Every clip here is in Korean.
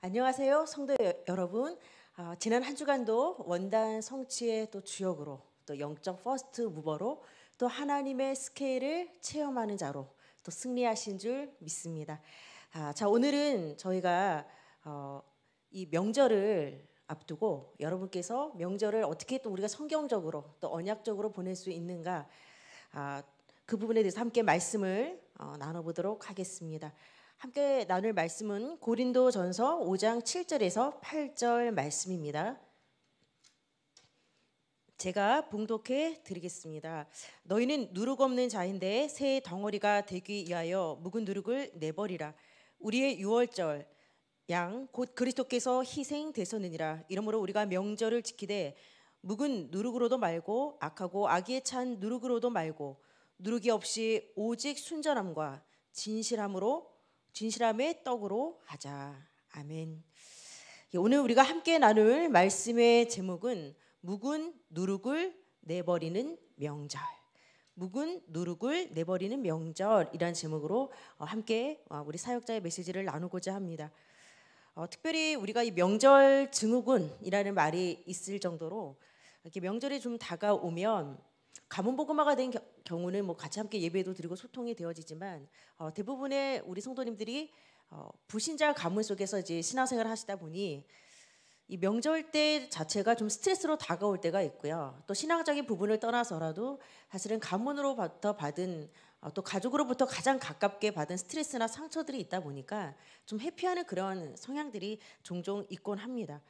안녕하세요, 성도 여러분. 어, 지난 한 주간도 원단 성취의 또 주역으로 또 영적 퍼스트 무버로 또 하나님의 스케일을 체험하는 자로 또 승리하신 줄 믿습니다. 아, 자 오늘은 저희가 어, 이 명절을 앞두고 여러분께서 명절을 어떻게 또 우리가 성경적으로 또 언약적으로 보낼 수 있는가 아, 그 부분에 대해서 함께 말씀을 어, 나눠보도록 하겠습니다. 함께 나눌 말씀은 고린도 전서 5장 7절에서 8절 말씀입니다. 제가 봉독해 드리겠습니다. 너희는 누룩 없는 자인데 새 덩어리가 되기 위하여 묵은 누룩을 내버리라. 우리의 유월절 양 곧 그리스도께서 희생되셨느니라. 이러므로 우리가 명절을 지키되 묵은 누룩으로도 말고 악하고 악의에 찬 누룩으로도 말고 누룩이 없이 오직 순전함과 진실함으로 진실함의 떡으로 하자. 아멘. 예, 오늘 우리가 함께 나눌 말씀의 제목은 묵은 누룩을 내버리는 명절. 묵은 누룩을 내버리는 명절이란 제목으로 어, 함께 어, 우리 사역자의 메시지를 나누고자 합니다. 어, 특별히 우리가 이 명절 증후군이라는 말이 있을 정도로 이렇게 명절이 좀 다가오면 가문 복음화가 된 겨, 경우는 뭐 같이 함께 예배도 드리고 소통이 되어지지만 어, 대부분의 우리 성도님들이 어, 부신자 가문 속에서 이제 신앙생활을 하시다 보니 이 명절 때 자체가 좀 스트레스로 다가올 때가 있고요. 또 신앙적인 부분을 떠나서라도 사실은 가문으로부터 받은 어, 또 가족으로부터 가장 가깝게 받은 스트레스나 상처들이 있다 보니까 좀 회피하는 그런 성향들이 종종 있곤 합니다.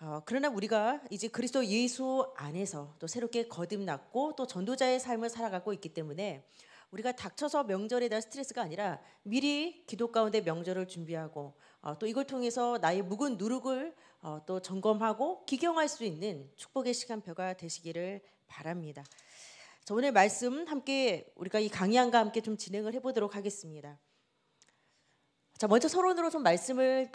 어, 그러나 우리가 이제 그리스도 예수 안에서 또 새롭게 거듭났고 또 전도자의 삶을 살아가고 있기 때문에 우리가 닥쳐서 명절에 대한 스트레스가 아니라 미리 기도 가운데 명절을 준비하고 어, 또 이걸 통해서 나의 묵은 누룩을 어, 또 점검하고 기경할 수 있는 축복의 시간표가 되시기를 바랍니다. 저 오늘 말씀 함께 우리가 이 강의안과 함께 좀 진행을 해보도록 하겠습니다. 자 먼저 서론으로 좀 말씀을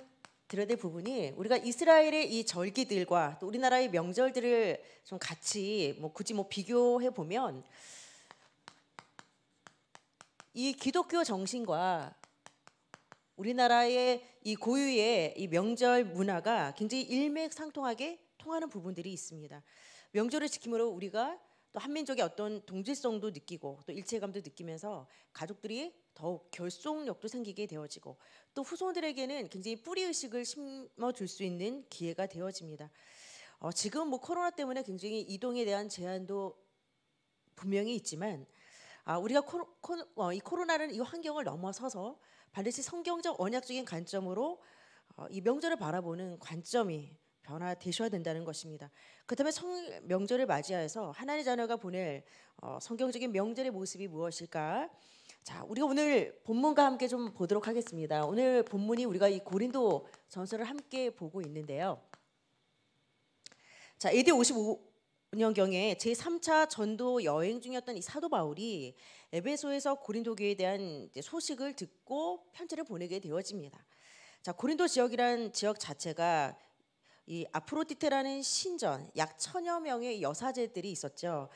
들여다 부분이 우리가 이스라엘의 이 절기들과 또 우리나라의 명절들을 좀 같이 뭐 굳이 뭐 비교해 보면 이 기독교 정신과 우리나라의 이 고유의 이 명절 문화가 굉장히 일맥상통하게 통하는 부분들이 있습니다. 명절을 지킴으로 우리가 또 한민족의 어떤 동질성도 느끼고 또 일체감도 느끼면서 가족들이 더욱 결속력도 생기게 되어지고 또 후손들에게는 굉장히 뿌리 의식을 심어줄 수 있는 기회가 되어집니다. 어, 지금 뭐 코로나 때문에 굉장히 이동에 대한 제한도 분명히 있지만 아, 우리가 코로, 코, 어, 이 코로나는 이 환경을 넘어서서 반드시 성경적 언약적인 관점으로 어, 이 명절을 바라보는 관점이 변화되셔야 된다는 것입니다. 그다음에 성, 명절을 맞이하여서 하나님의 자녀가 보낼 어, 성경적인 명절의 모습이 무엇일까? 자, 우리가 오늘 본문과 함께 좀 보도록 하겠습니다. 오늘 본문이 우리가 이 고린도 전서를 함께 보고 있는데요. 자, AD 55년 경에 제 3차 전도 여행 중이었던 이 사도 바울이 에베소에서 고린도 교회에 대한 소식을 듣고 편지를 보내게 되어집니다. 자, 고린도 지역이란 지역 자체가 이 아프로디테라는 신전 약 천여 명의 여사제들이 있었죠.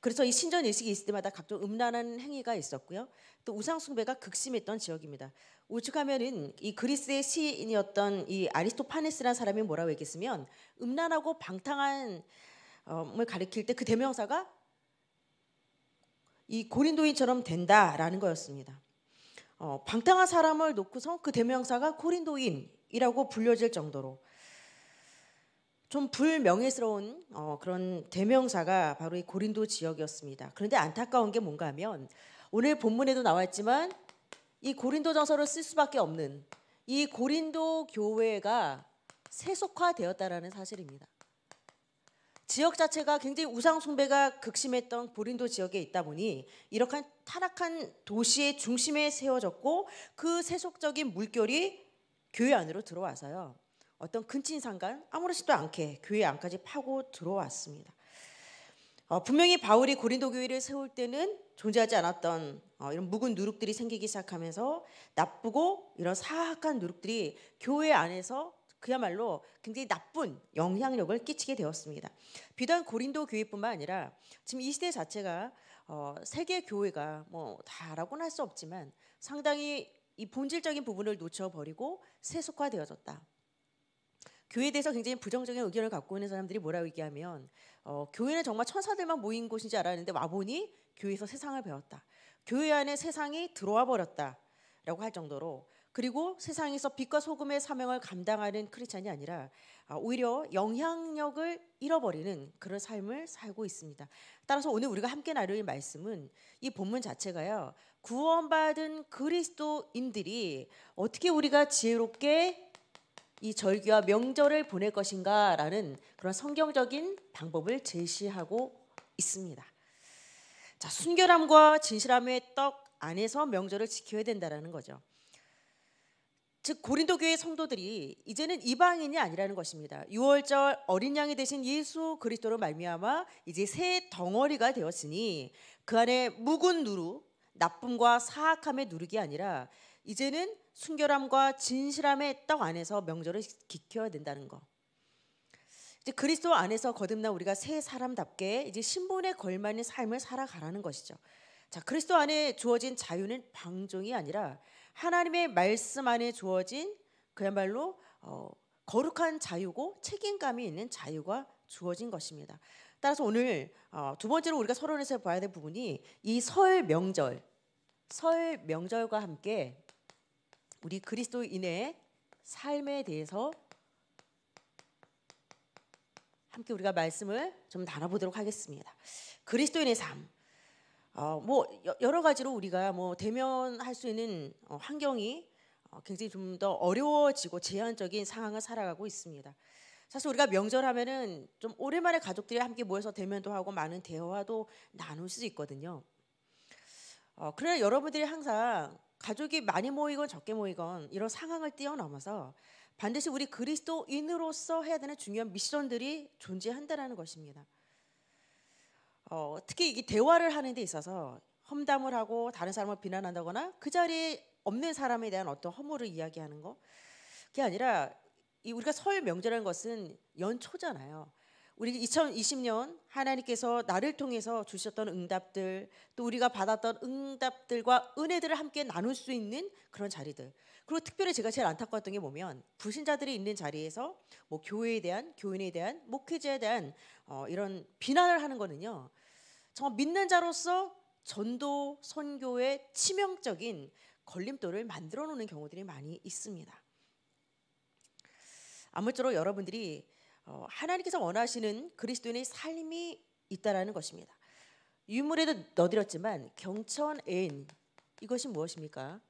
그래서 이 신전 의식이 있을 때마다 각종 음란한 행위가 있었고요. 또 우상 숭배가 극심했던 지역입니다. 우죽하면은이 그리스의 시인이었던 이 아리스토파네스라는 사람이 뭐라고 얘기했으면 음란하고 방탕한 어을 가리킬 때 그 대명사가 이 고린도인처럼 된다라는 거였습니다. 어, 방탕한 사람을 놓고서 그 대명사가 고린도인이라고 불려질 정도로 좀 불명예스러운 어, 그런 대명사가 바로 이 고린도 지역이었습니다. 그런데 안타까운 게 뭔가 하면 오늘 본문에도 나왔지만 이 고린도전서를 쓸 수밖에 없는 이 고린도 교회가 세속화되었다라는 사실입니다. 지역 자체가 굉장히 우상 숭배가 극심했던 고린도 지역에 있다 보니 이렇게 타락한 도시의 중심에 세워졌고 그 세속적인 물결이 교회 안으로 들어와서요. 어떤 근친 상간 아무렇지도 않게 교회 안까지 파고 들어왔습니다. 어, 분명히 바울이 고린도 교회를 세울 때는 존재하지 않았던 어, 이런 묵은 누룩들이 생기기 시작하면서 나쁘고 이런 사악한 누룩들이 교회 안에서 그야말로 굉장히 나쁜 영향력을 끼치게 되었습니다. 비단 고린도 교회뿐만 아니라 지금 이 시대 자체가 어, 세계 교회가 뭐 다라고는 할수 없지만 상당히 이 본질적인 부분을 놓쳐버리고 세속화되어졌다. 교회에 대해서 굉장히 부정적인 의견을 갖고 있는 사람들이 뭐라고 얘기하면 어, 교회는 정말 천사들만 모인 곳인지 알았는데 와보니 교회에서 세상을 배웠다. 교회 안에 세상이 들어와 버렸다라고 할 정도로 그리고 세상에서 빛과 소금의 사명을 감당하는 크리스찬이 아니라 아, 오히려 영향력을 잃어버리는 그런 삶을 살고 있습니다. 따라서 오늘 우리가 함께 나눌 말씀은 이 본문 자체가요. 구원받은 그리스도인들이 어떻게 우리가 지혜롭게 이 절기와 명절을 보낼 것인가라는 그런 성경적인 방법을 제시하고 있습니다. 자, 순결함과 진실함의 떡 안에서 명절을 지켜야 된다라는 거죠. 즉 고린도 교회 성도들이 이제는 이방인이 아니라는 것입니다. 6월절 어린 양이 되신 예수 그리스도로 말미암아 이제 새 덩어리가 되었으니 그 안에 묵은 누룩, 나쁨과 사악함의 누룩이 아니라 이제는 순결함과 진실함의 떡 안에서 명절을 지켜야 된다는 거. 이제 그리스도 안에서 거듭나 우리가 새 사람답게 이제 신분에 걸맞는 삶을 살아가라는 것이죠. 자, 그리스도 안에 주어진 자유는 방종이 아니라 하나님의 말씀 안에 주어진 그야말로 어, 거룩한 자유고 책임감이 있는 자유가 주어진 것입니다. 따라서 오늘 어, 두 번째로 우리가 서론에서 봐야 될 부분이 이 설 명절, 설 명절과 함께 우리 그리스도인의 삶에 대해서 함께 우리가 말씀을 좀 나눠보도록 하겠습니다. 그리스도인의 삶. 어, 뭐 여러 가지로 우리가 뭐 대면할 수 있는 어, 환경이 어, 굉장히 좀 더 어려워지고 제한적인 상황을 살아가고 있습니다. 사실 우리가 명절하면은 좀 오랜만에 가족들이 함께 모여서 대면도 하고 많은 대화도 나눌 수 있거든요. 어, 그러나 여러분들이 항상 가족이 많이 모이건 적게 모이건 이런 상황을 뛰어넘어서 반드시 우리 그리스도인으로서 해야 되는 중요한 미션들이 존재한다라는 것입니다. 어, 특히 이 대화를 하는 데 있어서 험담을 하고 다른 사람을 비난한다거나 그 자리에 없는 사람에 대한 어떤 허물을 이야기하는 거 그게 아니라 우리가 설 명절이라는 것은 연초잖아요. 우리 2020년 하나님께서 나를 통해서 주셨던 응답들 또 우리가 받았던 응답들과 은혜들을 함께 나눌 수 있는 그런 자리들 그리고 특별히 제가 제일 안타까웠던 게보면 불신자들이 있는 자리에서 뭐 교회에 대한 교인에 대한 목회자에 대한 어, 이런 비난을 하는 거는요 정말 믿는 자로서 전도 선교의 치명적인 걸림돌을 만들어 놓는 경우들이 많이 있습니다 아무쪼록 여러분들이 어, 하나님께서 원하시는 그리스도인의 삶이 있다라는 것입니다. 유물에도 넣어드렸지만 경천 애인 이것이 무엇입니까?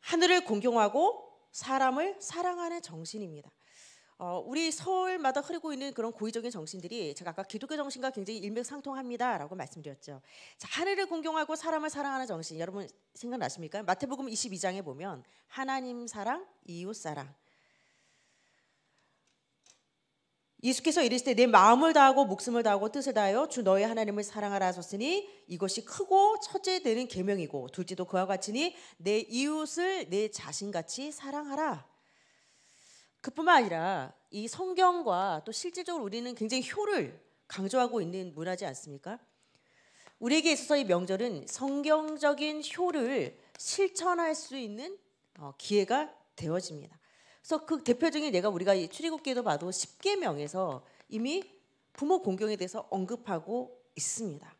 하늘을 공경하고 사람을 사랑하는 정신입니다. 어, 우리 서울마다 흐르고 있는 그런 고의적인 정신들이 제가 아까 기독교 정신과 굉장히 일맥상통합니다라고 말씀드렸죠. 자, 하늘을 공경하고 사람을 사랑하는 정신 여러분 생각나십니까? 마태복음 22장에 보면 하나님 사랑, 이웃 사랑 이숙께서 이르시되 내 마음을 다하고 목숨을 다하고 뜻을 다하여 주 너의 하나님을 사랑하라 하셨으니 이것이 크고 첫째 되는 계명이고 둘째도 그와 같이니 내 이웃을 내 자신같이 사랑하라. 그뿐만 아니라 이 성경과 또실제적으로 우리는 굉장히 효를 강조하고 있는 문화지 않습니까? 우리에게 있어서 이 명절은 성경적인 효를 실천할 수 있는 어, 기회가 되어집니다. 그래서 그 대표적인 내가 우리가 출애굽기에도 봐도 10계명에서 이미 부모 공경에 대해서 언급하고 있습니다.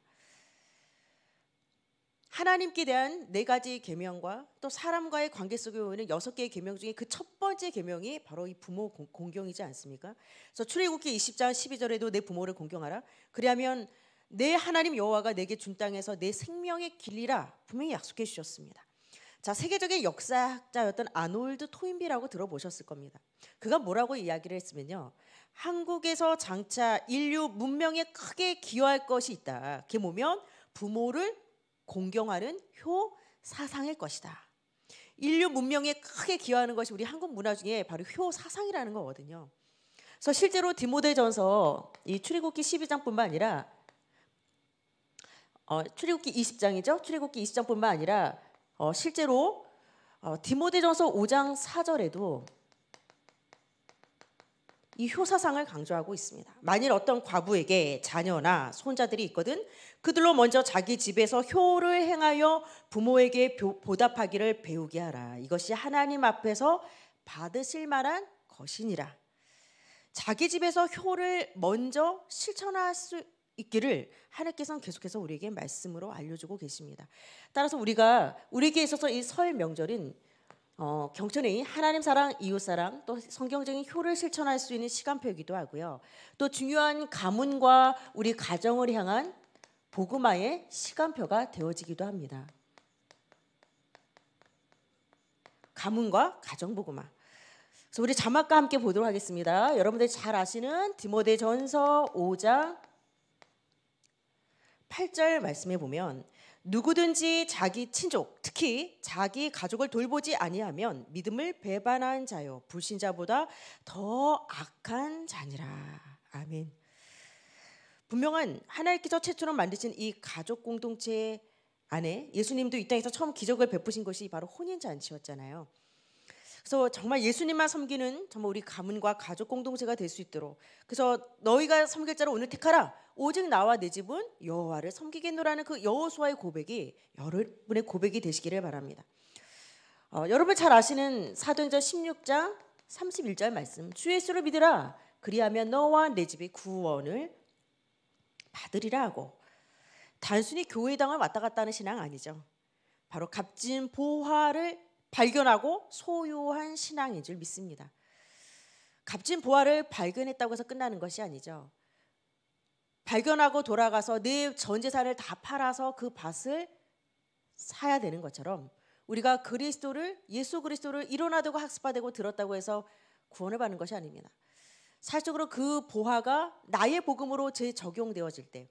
하나님께 대한 네 가지 계명과 또 사람과의 관계 속에 오는 여섯 개의 계명 중에 그 첫 번째 계명이 바로 이 부모 공경이지 않습니까? 그래서 출애굽기 20장 12절에도 내 부모를 공경하라. 그리하면 내 하나님 여호와가 내게 준 땅에서 내 생명의 길이라 분명히 약속해 주셨습니다. 자, 세계적인 역사학자였던 아놀드 토인비라고 들어보셨을 겁니다. 그가 뭐라고 이야기를 했으면요. 한국에서 장차 인류 문명에 크게 기여할 것이 있다. 그게 뭐면 부모를 공경하는 효 사상일 것이다. 인류 문명에 크게 기여하는 것이 우리 한국 문화 중에 바로 효 사상이라는 거거든요. 그래서 실제로 디모데전서 이 출애굽기 12장뿐만 아니라 어, 출애굽기 20장이죠. 출애굽기 20장뿐만 아니라 어, 실제로 어, 디모데전서 5장 4절에도 이 효사상을 강조하고 있습니다. 만일 어떤 과부에게 자녀나 손자들이 있거든 그들로 먼저 자기 집에서 효를 행하여 부모에게 보답하기를 배우게 하라. 이것이 하나님 앞에서 받으실 만한 것이니라. 자기 집에서 효를 먼저 실천할 수 있기를 하나님께서는 계속해서 우리에게 말씀으로 알려주고 계십니다. 따라서 우리가 우리에게 있어서 이 설명절인 어, 경천의 하나님 사랑, 이웃 사랑, 또 성경적인 효를 실천할 수 있는 시간표이기도 하고요. 또 중요한 가문과 우리 가정을 향한 복음화의 시간표가 되어지기도 합니다. 가문과 가정 복음화. 그래서 우리 자막과 함께 보도록 하겠습니다. 여러분들이 잘 아시는 디모데 전서 5장 8절 말씀에 보면 누구든지 자기 친족 특히 자기 가족을 돌보지 아니하면 믿음을 배반한 자요 불신자보다 더 악한 자니라 아멘. 분명한 하나님께서 최초로 만드신 이 가족 공동체 안에 예수님도 이 땅에서 처음 기적을 베푸신 것이 바로 혼인 잔치였잖아요. 그래서 정말 예수님만 섬기는 정말 우리 가문과 가족 공동체가 될 수 있도록 그래서 너희가 섬길 자를 오늘 택하라 오직 나와 내 집은 여호와를 섬기겠노라는 그 여호수아의 고백이 여러분의 고백이 되시기를 바랍니다. 어, 여러분 잘 아시는 사도행전 16장 31절 말씀 주 예수를 믿으라 그리하면 너와 내 집이 구원을 받으리라 하고 단순히 교회당을 왔다 갔다 하는 신앙 아니죠. 바로 값진 보화를 발견하고 소유한 신앙인 줄 믿습니다. 값진 보화를 발견했다고 해서 끝나는 것이 아니죠. 발견하고 돌아가서 내 전 재산을 다 팔아서 그 밭을 사야 되는 것처럼 우리가 그리스도를 예수 그리스도를 일어나되고 학습화되고 들었다고 해서 구원을 받는 것이 아닙니다. 사실적으로 그 보화가 나의 복음으로 재적용되어질 때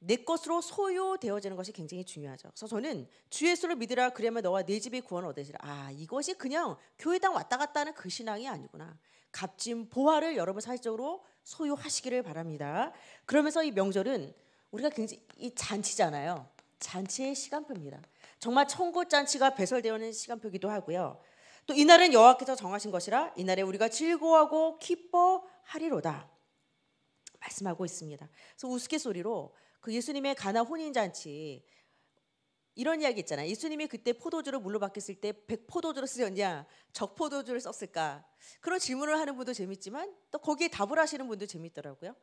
내 것으로 소유되어지는 것이 굉장히 중요하죠. 그래서 저는 주 예수를 믿으라 그러면 너와 내 집이 구원 을 얻으리라. 아 이것이 그냥 교회당 왔다 갔다 하는 그 신앙이 아니구나. 값진 보화를 여러분 사실적으로 소유하시기를 바랍니다. 그러면서 이 명절은 우리가 굉장히 이 잔치잖아요. 잔치의 시간표입니다. 정말 천국 잔치가 배설되어는 시간표기도 하고요. 또 이날은 여호와께서 정하신 것이라 이날에 우리가 즐거워하고 기뻐하리로다 말씀하고 있습니다. 그래서 우스갯소리로 그 예수님의 가나 혼인 잔치 이런 이야기 있잖아요. 예수님이 그때 포도주를 물로 바뀌었을 때 백포도주를 쓰셨냐, 적포도주를 썼을까? 그런 질문을 하는 분도 재밌지만 또 거기에 답을 하시는 분도 재밌더라고요.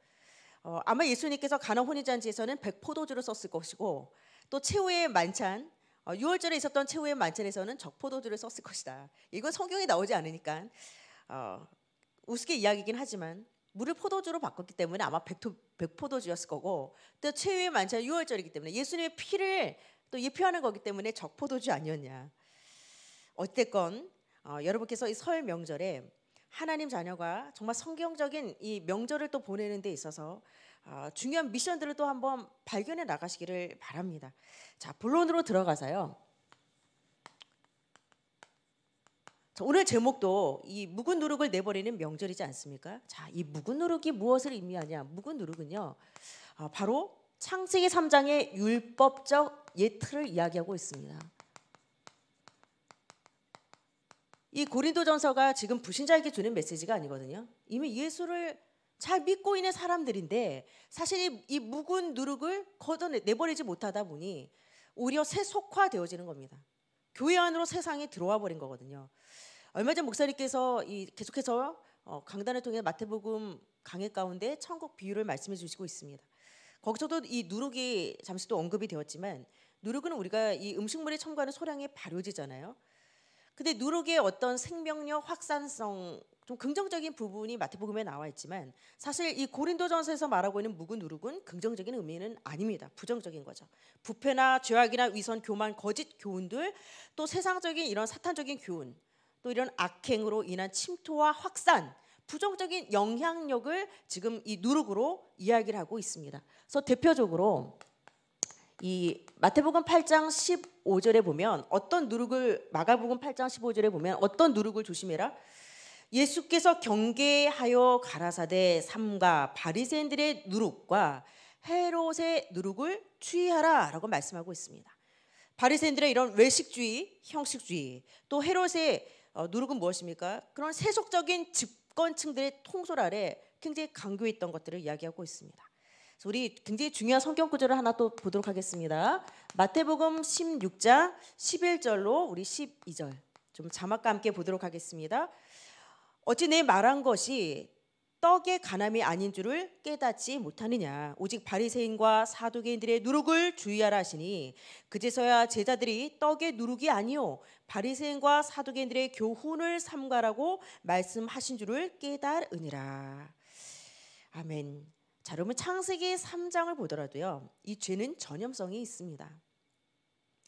어, 아마 예수님께서 가나 혼인잔치에서는 백포도주를 썼을 것이고 또 최후의 만찬, 어, 월절에 있었던 최후의 만찬에서는 적포도주를 썼을 것이다. 이건 성경에 나오지 않으니까 어, 우습게 이야기긴 하지만 물을 포도주로 바꿨기 때문에 아마 백토, 백포도주였을 거고 또 최후의 만찬은 6월절이기 때문에 예수님의 피를 또 예표하는 거기 때문에 적포도주 아니었냐. 어쨌건 어, 여러분께서 이 설 명절에 하나님 자녀가 정말 성경적인 이 명절을 또 보내는 데 있어서 어, 중요한 미션들을 또 한번 발견해 나가시기를 바랍니다. 자 본론으로 들어가서요. 오늘 제목도 이 묵은 누룩을 내버리는 명절이지 않습니까? 자, 이 묵은 누룩이 무엇을 의미하냐? 묵은 누룩은요, 아, 바로 창세기 3장의 율법적 예틀을 이야기하고 있습니다. 이 고린도전서가 지금 불신자에게 주는 메시지가 아니거든요. 이미 예수를 잘 믿고 있는 사람들인데 사실 이, 묵은 누룩을 걷어내버리지 못하다 보니 오히려 세속화되어지는 겁니다. 교회 안으로 세상이 들어와 버린 거거든요. 얼마 전 목사님께서 계속해서 어, 강단을 통해 마태복음 강의 가운데 천국 비유를 말씀해 주시고 있습니다. 거기서도 이 누룩이 잠시 또 언급이 되었지만 누룩은 우리가 이 음식물에 첨가하는 소량의 발효제잖아요. 근데 누룩의 어떤 생명력, 확산성 좀 긍정적인 부분이 마태복음에 나와 있지만 사실 이 고린도전서에서 말하고 있는 묵은 누룩은 긍정적인 의미는 아닙니다. 부정적인 거죠. 부패나 죄악이나 위선, 교만, 거짓 교훈들 또 세상적인 이런 사탄적인 교훈 또 이런 악행으로 인한 침투와 확산 부정적인 영향력을 지금 이 누룩으로 이야기를 하고 있습니다. 그래서 대표적으로 이 마태복음 8장 15절에 보면 어떤 누룩을 마가복음 8장 15절에 보면 어떤 누룩을 조심해라 예수께서 경계하여 가라사대 삼가 바리새인들의 누룩과 헤롯의 누룩을 추이하라라고 말씀하고 있습니다. 바리새인들의 이런 외식주의, 형식주의, 또 헤롯의 어, 누룩은 무엇입니까? 그런 세속적인 집권층들의 통솔 아래 굉장히 강조했던 것들을 이야기하고 있습니다. 그래서 우리 굉장히 중요한 성경 구절을 하나 또 보도록 하겠습니다. 마태복음 16장 11절로 우리 12절 좀 자막과 함께 보도록 하겠습니다. 어찌 내 말한 것이 떡의 가남이 아닌 줄을 깨닫지 못하느냐 오직 바리새인과 사도개인들의 누룩을 주의하라 하시니 그제서야 제자들이 떡의 누룩이 아니요 바리새인과 사도개인들의 교훈을 삼가라고 말씀하신 줄을 깨달으니라 아멘 자 여러분 창세기 3장을 보더라도요 이 죄는 전염성이 있습니다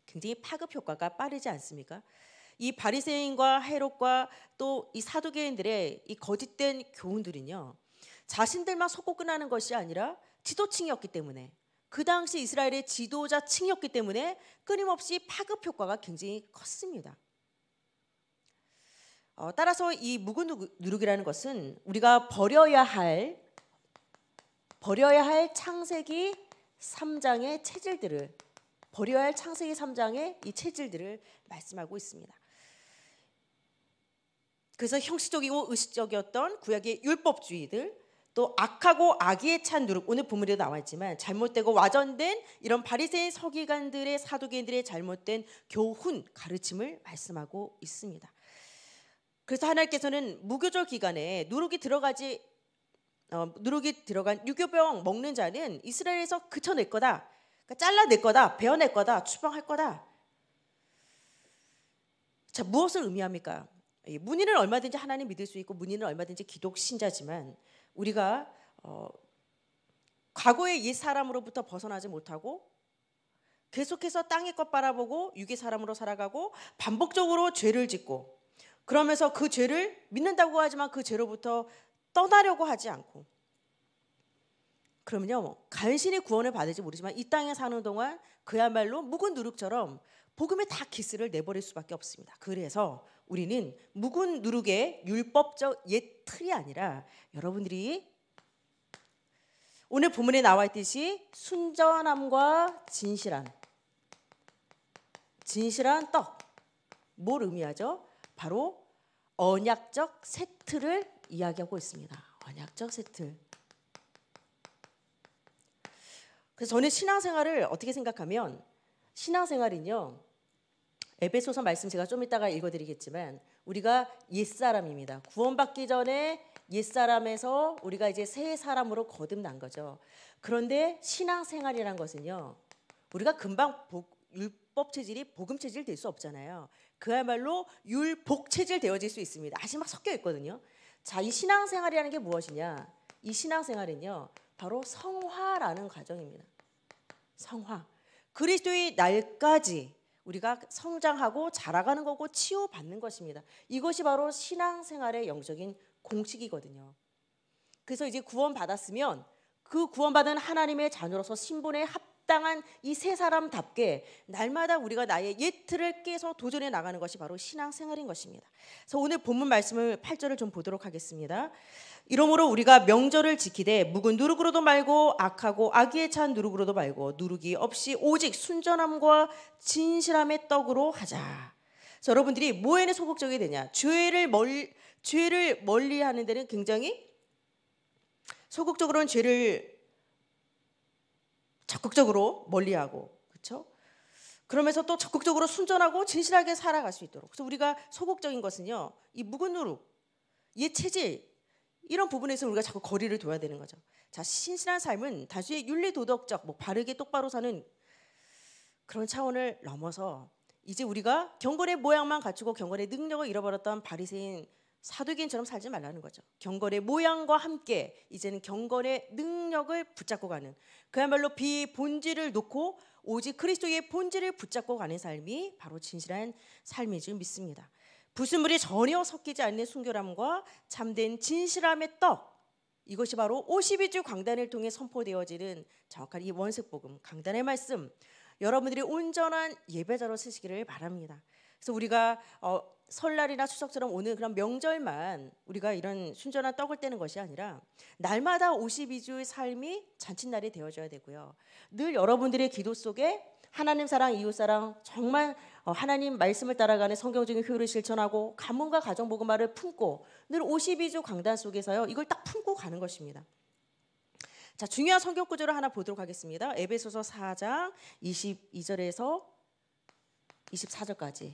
굉장히 파급 효과가 빠르지 않습니까? 이 바리새인과 헤롯과 또 이 사두개인들의 이 거짓된 교훈들은요. 자신들만 속고 끝나는 것이 아니라 지도층이었기 때문에 그 당시 이스라엘의 지도자층이었기 때문에 끊임없이 파급 효과가 굉장히 컸습니다. 어, 따라서 이 묵은 누룩이라는 것은 우리가 버려야 할 버려야 할 창세기 3장의 체질들을 버려야 할 창세기 3장의 이 체질들을 말씀하고 있습니다. 그래서 형식적이고 의식적이었던 구약의 율법주의들 또 악하고 악의에 찬 누룩 오늘 본문에도 나와 있지만 잘못되고 와전된 이런 바리새인 서기관들의 사도계인들의 잘못된 교훈 가르침을 말씀하고 있습니다. 그래서 하나님께서는 무교절 기간에 누룩이 들어가지 어, 누룩이 들어간 유교병 먹는 자는 이스라엘에서 그쳐낼 거다. 그러니까 잘라낼 거다. 베어낼 거다. 추방할 거다. 자 무엇을 의미합니까? 문인은 얼마든지 하나님 믿을 수 있고 문인은 얼마든지 기독 신자지만 우리가 어, 과거의 옛 사람으로부터 벗어나지 못하고 계속해서 땅의 것 바라보고 유괴 사람으로 살아가고 반복적으로 죄를 짓고 그러면서 그 죄를 믿는다고 하지만 그 죄로부터 떠나려고 하지 않고 그러면요 간신히 구원을 받을지 모르지만 이 땅에 사는 동안 그야말로 묵은 누룩처럼 복음의다 기스를 내버릴 수밖에 없습니다. 그래서 우리는 묵은 누룩의 율법적 옛 틀이 아니라 여러분들이 오늘 본문에 나와 있듯이 순전함과 진실한 진실한 떡 뭘 의미하죠? 바로 언약적 세트를 이야기하고 있습니다. 언약적 세트. 그래서 저는 신앙생활을 어떻게 생각하면 신앙생활은요 에베소서 말씀 제가 좀 이따가 읽어드리겠지만 우리가 옛사람입니다. 구원받기 전에 옛사람에서 우리가 이제 새 사람으로 거듭난 거죠. 그런데 신앙생활이란 것은요. 우리가 금방 복, 율법 체질이 복음 체질 될 수 없잖아요. 그야말로 율복 체질 되어질 수 있습니다. 아직 막 섞여 있거든요. 자, 이 신앙생활이라는 게 무엇이냐? 이 신앙생활은요. 바로 성화라는 과정입니다. 성화. 그리스도의 날까지 우리가 성장하고 자라가는 거고 치유받는 것입니다. 이것이 바로 신앙생활의 영적인 공식이거든요. 그래서 이제 구원받았으면 그 구원받은 하나님의 자녀로서 신분에 합 합당한 이 세 사람답게 날마다 우리가 나의 예틀을 깨서 도전해 나가는 것이 바로 신앙생활인 것입니다. 그래서 오늘 본문 말씀을 8절을 좀 보도록 하겠습니다. 이러므로 우리가 명절을 지키되 묵은 누룩으로도 말고 악하고 악의에 찬 누룩으로도 말고 누룩이 없이 오직 순전함과 진실함의 떡으로 하자. 그 여러분들이 뭐에는 소극적이 되냐? 죄를 멀 죄를 멀리하는 데는 굉장히 소극적으로는 죄를 적극적으로 멀리하고 그렇죠? 그러면서 또 적극적으로 순전하고 진실하게 살아갈 수 있도록. 그래서 우리가 소극적인 것은요, 이 묵은 누룩, 옛 체질 이런 부분에서 우리가 자꾸 거리를 둬야 되는 거죠. 자, 신실한 삶은 단순히 윤리 도덕적, 뭐 바르게 똑바로 사는 그런 차원을 넘어서 이제 우리가 경건의 모양만 갖추고 경건의 능력을 잃어버렸던 바리새인 사두기인처럼 살지 말라는 거죠. 경건의 모양과 함께 이제는 경건의 능력을 붙잡고 가는 그야말로 비본질을 놓고 오직 그리스도의 본질을 붙잡고 가는 삶이 바로 진실한 삶인 줄 믿습니다. 부순물이 전혀 섞이지 않는 순결함과 참된 진실함의 떡 이것이 바로 52주 강단을 통해 선포되어지는 정확한 이 원색복음 강단의 말씀 여러분들이 온전한 예배자로 쓰시기를 바랍니다. 그래서 우리가 어, 설날이나 추석처럼 오는 그런 명절만 우리가 이런 순전한 떡을 떼는 것이 아니라 날마다 52주의 삶이 잔칫날이 되어줘야 되고요. 늘 여러분들의 기도 속에 하나님 사랑, 이웃 사랑, 정말 어, 하나님 말씀을 따라가는 성경적인 효율을 실천하고 가문과 가정 복음화를 품고 늘 52주 강단 속에서요. 이걸 딱 품고 가는 것입니다. 자, 중요한 성경 구절을 하나 보도록 하겠습니다. 에베소서 4장 22절에서 24절까지.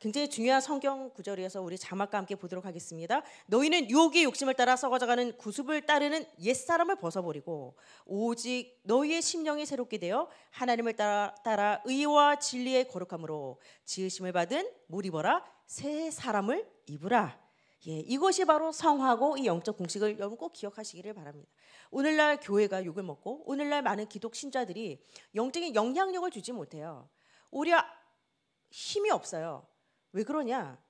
굉장히 중요한 성경 구절이어서 우리 자막과 함께 보도록 하겠습니다. 너희는 유혹의 욕심을 따라 썩어져가는 구습을 따르는 옛사람을 벗어버리고 오직 너희의 심령이 새롭게 되어 하나님을 따라, 따라 의와 진리의 거룩함으로 지으심을 받은 물 입어라 새 사람을 입으라. 예, 이것이 바로 성화고 이 영적 공식을 여러분 꼭 기억하시기를 바랍니다. 오늘날 교회가 욕을 먹고 오늘날 많은 기독 신자들이 영적인 영향력을 주지 못해요. 오히려 힘이 없어요. 왜 그러냐?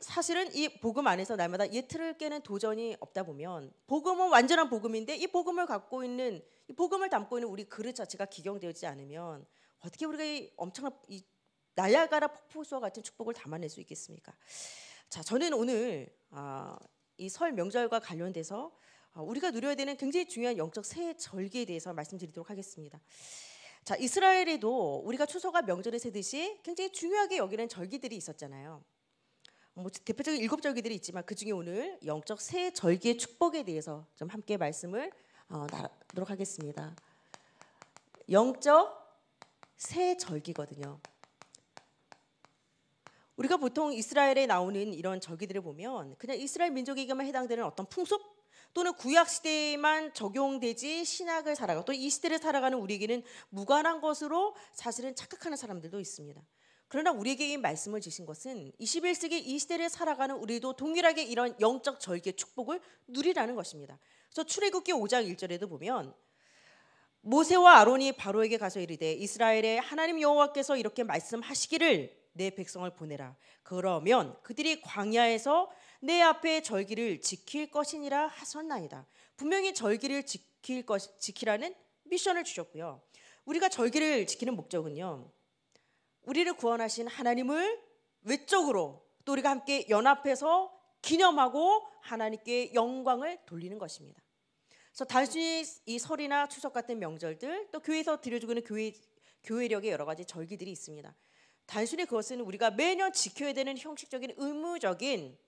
사실은 이 복음 안에서 날마다 예틀을 깨는 도전이 없다 보면 복음은 완전한 복음인데 이 복음을 갖고 있는 이 복음을 담고 있는 우리 그릇 자체가 기경되지 않으면 어떻게 우리가 이 엄청난 이 날야가라 폭포수와 같은 축복을 담아낼 수 있겠습니까? 자, 저는 오늘 아, 이설 명절과 관련돼서 아, 우리가 누려야 되는 굉장히 중요한 영적 새 절기에 대해서 말씀드리도록 하겠습니다. 자 이스라엘에도 우리가 추수가 명절에 세듯이 굉장히 중요하게 여기는 절기들이 있었잖아요. 뭐 대표적인 일곱 절기들이 있지만 그 중에 오늘 영적 세 절기의 축복에 대해서 좀 함께 말씀을 어, 나도록 하겠습니다. 영적 세 절기거든요. 우리가 보통 이스라엘에 나오는 이런 절기들을 보면 그냥 이스라엘 민족에게만 해당되는 어떤 풍습 또는 구약 시대에만 적용되지 신학을 살아가 또이 시대를 살아가는 우리에게는 무관한 것으로 사실은 착각하는 사람들도 있습니다. 그러나 우리에게 이 말씀을 주신 것은 21세기 이 시대를 살아가는 우리도 동일하게 이런 영적 절개 축복을 누리라는 것입니다. 그래서 출애굽기 5장 1절에도 보면 모세와 아론이 바로에게 가서 이르되 이스라엘의 하나님 여호와께서 이렇게 말씀하시기를 내 백성을 보내라. 그러면 그들이 광야에서 내 앞에 절기를 지킬 것이니라 하셨나이다. 분명히 절기를 지킬 것 지키라는 미션을 주셨고요. 우리가 절기를 지키는 목적은요. 우리를 구원하신 하나님을 외적으로 또 우리가 함께 연합해서 기념하고 하나님께 영광을 돌리는 것입니다. 그래서 단순히 이 설이나 추석 같은 명절들 또 교회에서 드려주고 있는 교회 교회력의 여러 가지 절기들이 있습니다. 단순히 그것은 우리가 매년 지켜야 되는 형식적인 의무적인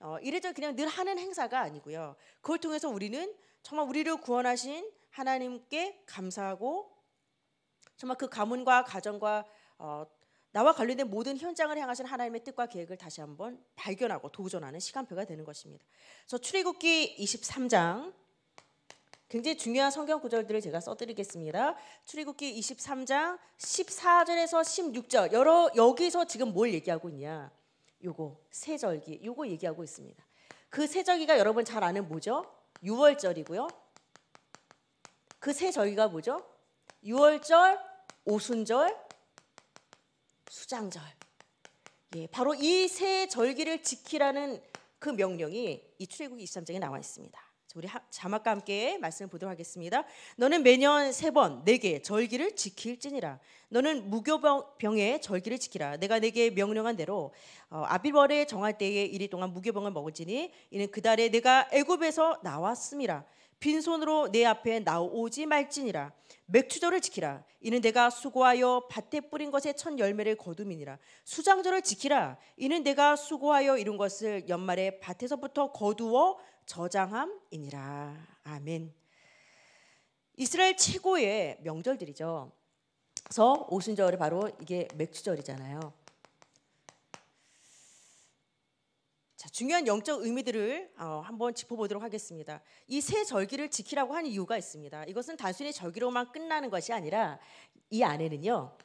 어, 이래저래 그냥 늘 하는 행사가 아니고요. 그걸 통해서 우리는 정말 우리를 구원하신 하나님께 감사하고 정말 그 가문과 가정과 어, 나와 관련된 모든 현장을 향하신 하나님의 뜻과 계획을 다시 한번 발견하고 도전하는 시간표가 되는 것입니다. 그래서 출애굽기 23장 굉장히 중요한 성경 구절들을 제가 써드리겠습니다. 출애굽기 23장 14절에서 16절 여러 여기서 지금 뭘 얘기하고 있냐? 요거 세절기 요거 얘기하고 있습니다. 그 세절기가 여러분 잘 아는 뭐죠? 6월절이고요. 그 세절기가 뭐죠? 6월절, 오순절, 수장절. 예, 바로 이세 절기를 지키라는 그 명령이 이 출애굽기 23장에 나와 있습니다. 우리 자막과 함께 말씀을 보도록 하겠습니다. 너는 매년 세번 내게 절기를 지킬지니라. 너는 무교병의 절기를 지키라. 내가 내게 명령한 대로 어, 아비벌에 정할 때에 이리 동안 무교병을 먹을지니 이는 그 달에 내가 애굽에서 나왔음이라. 빈손으로 내 앞에 나오지 말지니라 맥주절을 지키라 이는 내가 수고하여 밭에 뿌린 것에 첫 열매를 거둠이니라 수장절을 지키라 이는 내가 수고하여 이룬 것을 연말에 밭에서부터 거두어 저장함이니라. 아멘. 이스라엘 최고의 명절들이죠. 그래서 오순절이 바로 이게 맥주절이잖아요. 자, 중요한 영적 의미들을 어, 한번 짚어보도록 하겠습니다. 이 세 절기를 지키라고 하는 이유가 있습니다. 이것은 단순히 절기로만 끝나는 것이 아니라 이 안에는요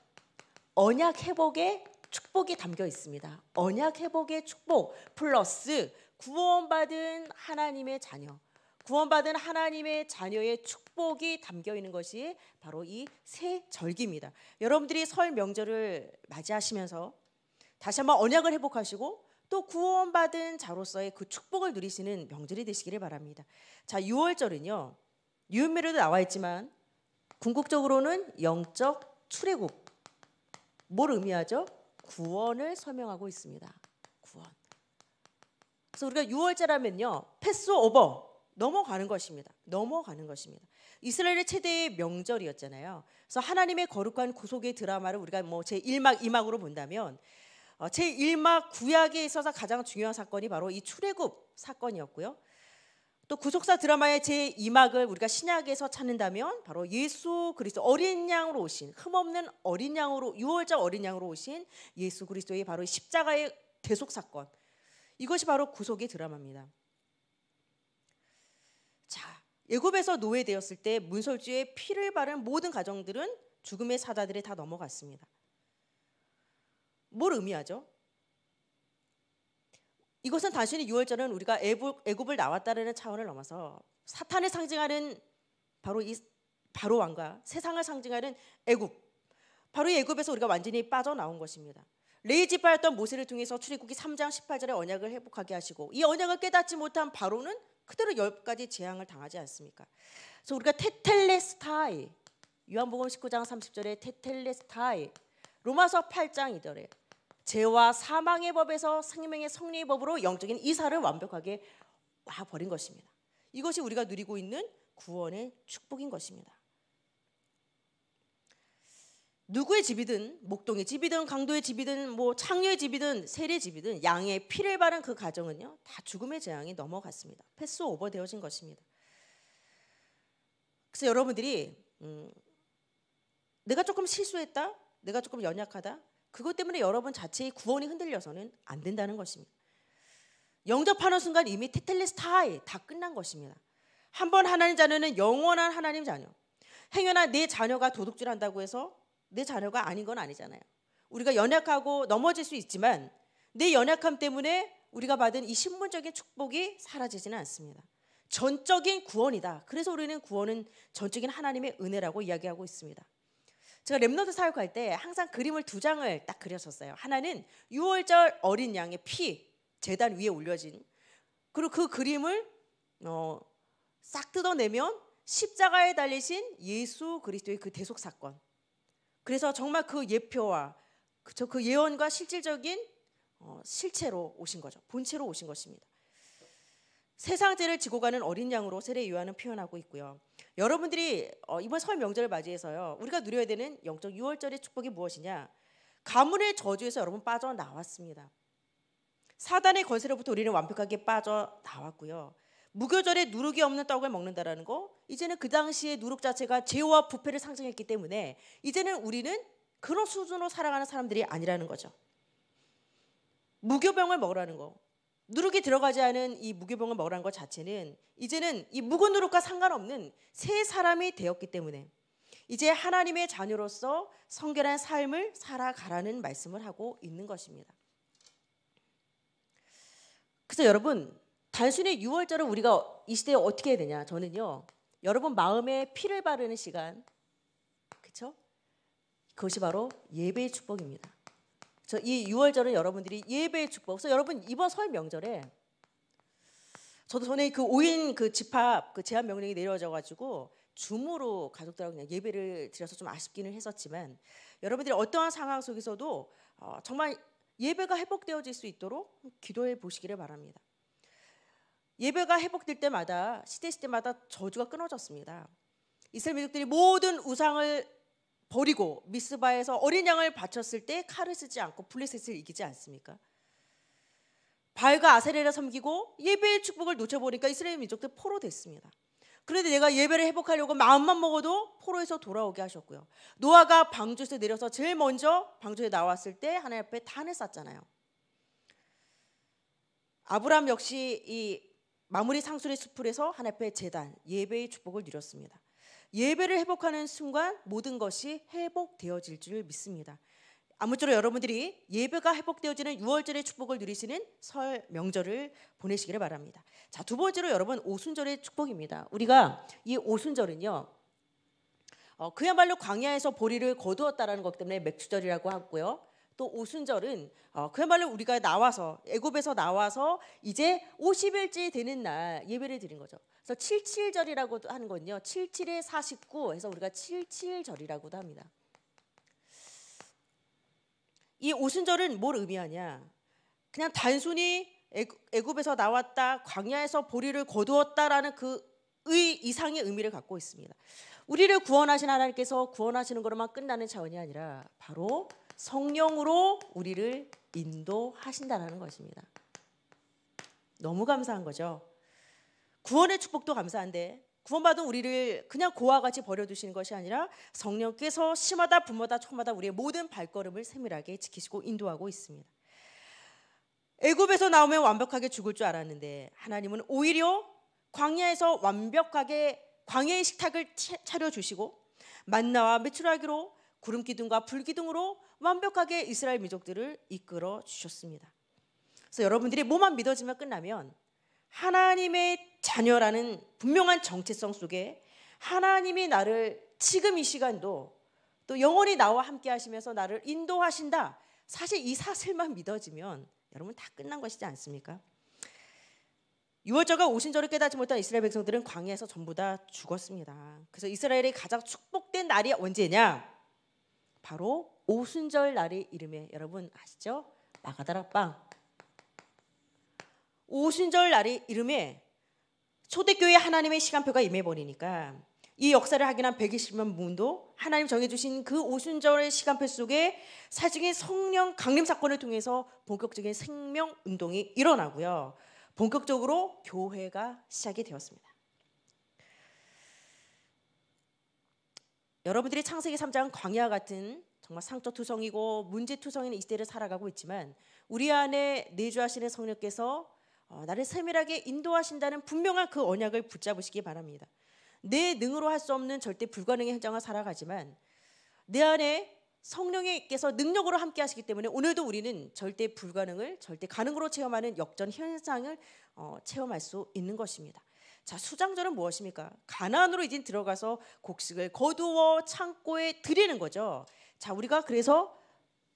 언약 회복의 축복이 담겨 있습니다. 언약 회복의 축복 플러스 구원받은 하나님의 자녀, 구원받은 하나님의 자녀의 축복이 담겨 있는 것이 바로 이 새 절기입니다. 여러분들이 설 명절을 맞이하시면서 다시 한번 언약을 회복하시고 또 구원받은 자로서의 그 축복을 누리시는 명절이 되시기를 바랍니다. 자, 6월절은요. 유은미로도 나와 있지만 궁극적으로는 영적 출애굽 뭘 의미하죠? 구원을 설명하고 있습니다. 그래서 우리가 유월절하면요 패스 오버 넘어가는 것입니다. 넘어가는 것입니다. 이스라엘의 최대의 명절이었잖아요. 그래서 하나님의 거룩한 구속의 드라마를 우리가 뭐 제 1막 2막으로 본다면 어, 제 1막 구약에 있어서 가장 중요한 사건이 바로 이 출애굽 사건이었고요. 또 구속사 드라마의 제 2막을 우리가 신약에서 찾는다면 바로 예수 그리스도 어린 양으로 오신 흠없는 어린 양으로 유월절 어린 양으로 오신 예수 그리스도의 바로 십자가의 대속 사건 이것이 바로 구속의 드라마입니다. 자, 애굽에서 노예되었을 때 문설주에 피를 바른 모든 가정들은 죽음의 사자들에 다 넘어갔습니다. 뭘 의미하죠? 이것은 단순히 6월절은 우리가 애굽을 나왔다는 차원을 넘어서 사탄을 상징하는 바로 이 바로 왕과 세상을 상징하는 애굽 바로 이 애굽에서 우리가 완전히 빠져나온 것입니다. 레이지파였던 모세를 통해서 출애굽기 3장 18절에 언약을 회복하게 하시고 이 언약을 깨닫지 못한 바로는 그대로 열 가지 재앙을 당하지 않습니까? 그래서 우리가 테텔레스타이 요한복음 19장 30절에 테텔레스타이 로마서 8장 2절에 죄와 사망의 법에서 생명의 성리의 법으로 영적인 이사를 완벽하게 와 버린 것입니다. 이것이 우리가 누리고 있는 구원의 축복인 것입니다. 누구의 집이든 목동의 집이든 강도의 집이든 뭐 창녀의 집이든 세례 집이든 양의 피를 바른 그 가정은요 다 죽음의 재앙이 넘어갔습니다. 패스 오버되어진 것입니다. 그래서 여러분들이 음, 내가 조금 실수했다, 내가 조금 연약하다, 그것 때문에 여러분 자체의 구원이 흔들려서는 안 된다는 것입니다. 영접하는 순간 이미 테텔레스타이 다 끝난 것입니다. 한 번 하나님 자녀는 영원한 하나님 자녀. 행여나 내 자녀가 도둑질한다고 해서 내 자녀가 아닌 건 아니잖아요. 우리가 연약하고 넘어질 수 있지만 내 연약함 때문에 우리가 받은 이 신분적인 축복이 사라지지는 않습니다. 전적인 구원이다. 그래서 우리는 구원은 전적인 하나님의 은혜라고 이야기하고 있습니다. 제가 랩너드 사역할 때 항상 그림을 두 장을 딱 그렸었어요. 하나는 6월절 어린 양의 피 재단 위에 올려진 그리고 그 그림을 어, 싹 뜯어내면 십자가에 달리신 예수 그리스도의 그 대속 사건 그래서 정말 그 예표와 그쵸 그 예언과 실질적인 어, 실체로 오신 거죠. 본체로 오신 것입니다. 세상죄를 지고 가는 어린 양으로 세례 요한은 표현하고 있고요. 여러분들이 어, 이번 설 명절을 맞이해서요. 우리가 누려야 되는 영적 유월절의 축복이 무엇이냐? 가문의 저주에서 여러분 빠져나왔습니다. 사단의 권세로부터 우리는 완벽하게 빠져나왔고요. 무교절에 누룩이 없는 떡을 먹는다라는 거 이제는 그당시에 누룩 자체가 죄와 부패를 상징했기 때문에 이제는 우리는 그런 수준으로 살아가는 사람들이 아니라는 거죠. 무교병을 먹으라는 거. 누룩이 들어가지 않은 이 무교병을 먹으라는 것 자체는 이제는 이 묵은 누룩과 상관없는 새 사람이 되었기 때문에 이제 하나님의 자녀로서 성결한 삶을 살아가라는 말씀을 하고 있는 것입니다. 그래서 여러분 단순히 유월절을 우리가 이 시대에 어떻게 해야 되냐? 저는요. 여러분 마음에 피를 바르는 시간. 그렇죠? 그것이 바로 예배의 축복입니다. 저이 유월절은 여러분들이 예배의 축복. 그래서 여러분 이번 설 명절에 저도 전에 그오인그 집합 그 제한 명령이 내려져 가지고 줌으로 가족들하고 그냥 예배를 드려서 좀 아쉽기는 했었지만 여러분들이 어떠한 상황 속에서도 어, 정말 예배가 회복되어질 수 있도록 기도해 보시기를 바랍니다. 예배가 회복될 때마다 시대 시대마다 저주가 끊어졌습니다. 이스라엘 민족들이 모든 우상을 버리고 미스바에서 어린 양을 바쳤을 때 칼을 쓰지 않고 블레셋을 이기지 않습니까? 발과 아세레를 섬기고 예배의 축복을 놓쳐보니까 이스라엘 민족들 포로 됐습니다. 그런데 내가 예배를 회복하려고 마음만 먹어도 포로에서 돌아오게 하셨고요. 노아가 방주에서 내려서 제일 먼저 방주에 나왔을 때 하나님 앞에 탄을 쌌잖아요. 아브람 역시 이 마무리 상술의 수풀에서 하나님의 재단 예배의 축복을 누렸습니다. 예배를 회복하는 순간 모든 것이 회복되어질 줄 믿습니다. 아무쪼록 여러분들이 예배가 회복되어지는 6월절의 축복을 누리시는 설 명절을 보내시기를 바랍니다. 자, 두 번째로 여러분 오순절의 축복입니다. 우리가 이 오순절은요. 어, 그야말로 광야에서 보리를 거두었다라는 것 때문에 맥주절이라고 하고요. 또 오순절은 어, 그야말로 우리가 나와서 애굽에서 나와서 이제 50일째 되는 날 예배를 드린 거죠. 그래서 77절이라고 하는 건요. 77에 49 해서 우리가 77절이라고도 합니다. 이 오순절은 뭘 의미하냐? 그냥 단순히 애굽에서 나왔다, 광야에서 보리를 거두었다라는 그의 이상의 의미를 갖고 있습니다. 우리를 구원하신 하나님께서 구원하시는 것만 로 끝나는 차원이 아니라 바로 성령으로 우리를 인도하신다는 것입니다. 너무 감사한 거죠. 구원의 축복도 감사한데 구원받은 우리를 그냥 고와 같이 버려두시는 것이 아니라 성령께서 심하다 분마다 초마다 우리의 모든 발걸음을 세밀하게 지키시고 인도하고 있습니다. 애굽에서 나오면 완벽하게 죽을 줄 알았는데 하나님은 오히려 광야에서 완벽하게 광야의 식탁을 차려 주시고 만나와 메추라기로 구름 기둥과 불 기둥으로 완벽하게 이스라엘 민족들을 이끌어 주셨습니다. 그래서 여러분들이 뭐만 믿어지면 끝나면 하나님의 자녀라는 분명한 정체성 속에 하나님이 나를 지금 이 시간도 또 영원히 나와 함께 하시면서 나를 인도하신다. 사실 이 사실만 믿어지면 여러분 다 끝난 것이지 않습니까? 유월절과 오신절을 깨닫지 못한 이스라엘 백성들은 광야에서 전부 다 죽었습니다. 그래서 이스라엘이 가장 축복된 날이 언제냐? 바로 오순절 날의 이름에 여러분 아시죠? 마가다라 빵. 오순절 날의 이름에 초대교회 하나님의 시간표가 임해버리니까 이 역사를 확인한 120만 분도 하나님 정해주신 그 오순절의 시간표 속에 사중의 성령 강림 사건을 통해서 본격적인 생명 운동이 일어나고요. 본격적으로 교회가 시작이 되었습니다. 여러분들이 창세기 3장 광야 같은 정말 상처투성이고 문제투성인 이 시대를 살아가고 있지만 우리 안에 내주하시는 성령께서 어, 나를 세밀하게 인도하신다는 분명한 그 언약을 붙잡으시기 바랍니다. 내 능으로 할 수 없는 절대 불가능의 현장을 살아가지만 내 안에 성령께서 능력으로 함께 하시기 때문에 오늘도 우리는 절대 불가능을 절대 가능으로 체험하는 역전 현상을 어, 체험할 수 있는 것입니다. 자, 수장절은 무엇입니까? 가난으로 이제 들어가서 곡식을 거두어 창고에 드리는 거죠. 자, 우리가 그래서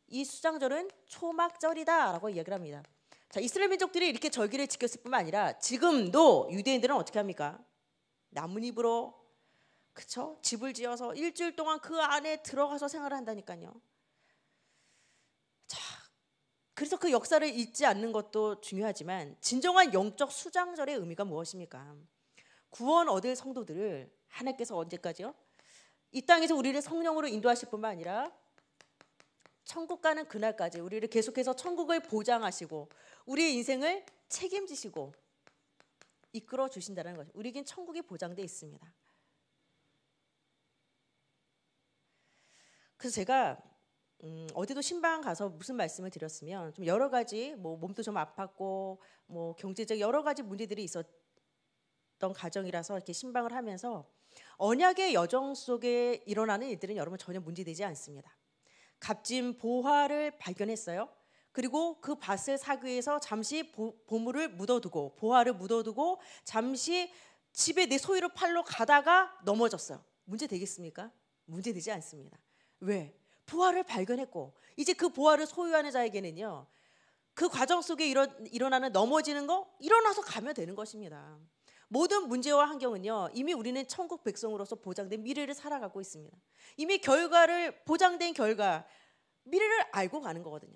이 수장절은 초막절이다라고 이야기를 합니다. 자, 이스라엘 민족들이 이렇게 절기를 지켰을 뿐만 아니라 지금도 유대인들은 어떻게 합니까? 나뭇잎으로 그쵸? 집을 지어서 일주일 동안 그 안에 들어가서 생활을 한다니까요. 자, 그래서 그 역사를 잊지 않는 것도 중요하지만 진정한 영적 수장절의 의미가 무엇입니까? 구원 얻을 성도들을 하나님께서 언제까지요? 이 땅에서 우리를 성령으로 인도하실 뿐만 아니라 천국 가는 그날까지 우리를 계속해서 천국을 보장하시고 우리의 인생을 책임지시고 이끌어 주신다는 거죠. 우리긴 천국이 보장돼 있습니다. 그래서 제가 음, 어제도 신방 가서 무슨 말씀을 드렸으면 좀 여러 가지 뭐 몸도 좀 아팠고 뭐 경제적 여러 가지 문제들이 있었 있었던 가정이라서 이렇게 신방을 하면서 언약의 여정 속에 일어나는 일들은 여러분 전혀 문제되지 않습니다. 값진 보화를 발견했어요. 그리고 그 밭을 사기 위해서 잠시 보, 보물을 묻어두고 보화를 묻어두고 잠시 집에 내 소유를 팔러 가다가 넘어졌어요. 문제 되겠습니까? 문제 되지 않습니다. 왜? 보화를 발견했고 이제 그 보화를 소유하는 자에게는요. 그 과정 속에 일어, 일어나는 넘어지는 거 일어나서 가면 되는 것입니다. 모든 문제와 환경은요 이미 우리는 천국 백성으로서 보장된 미래를 살아가고 있습니다. 이미 결과를 보장된 결과 미래를 알고 가는 거거든요.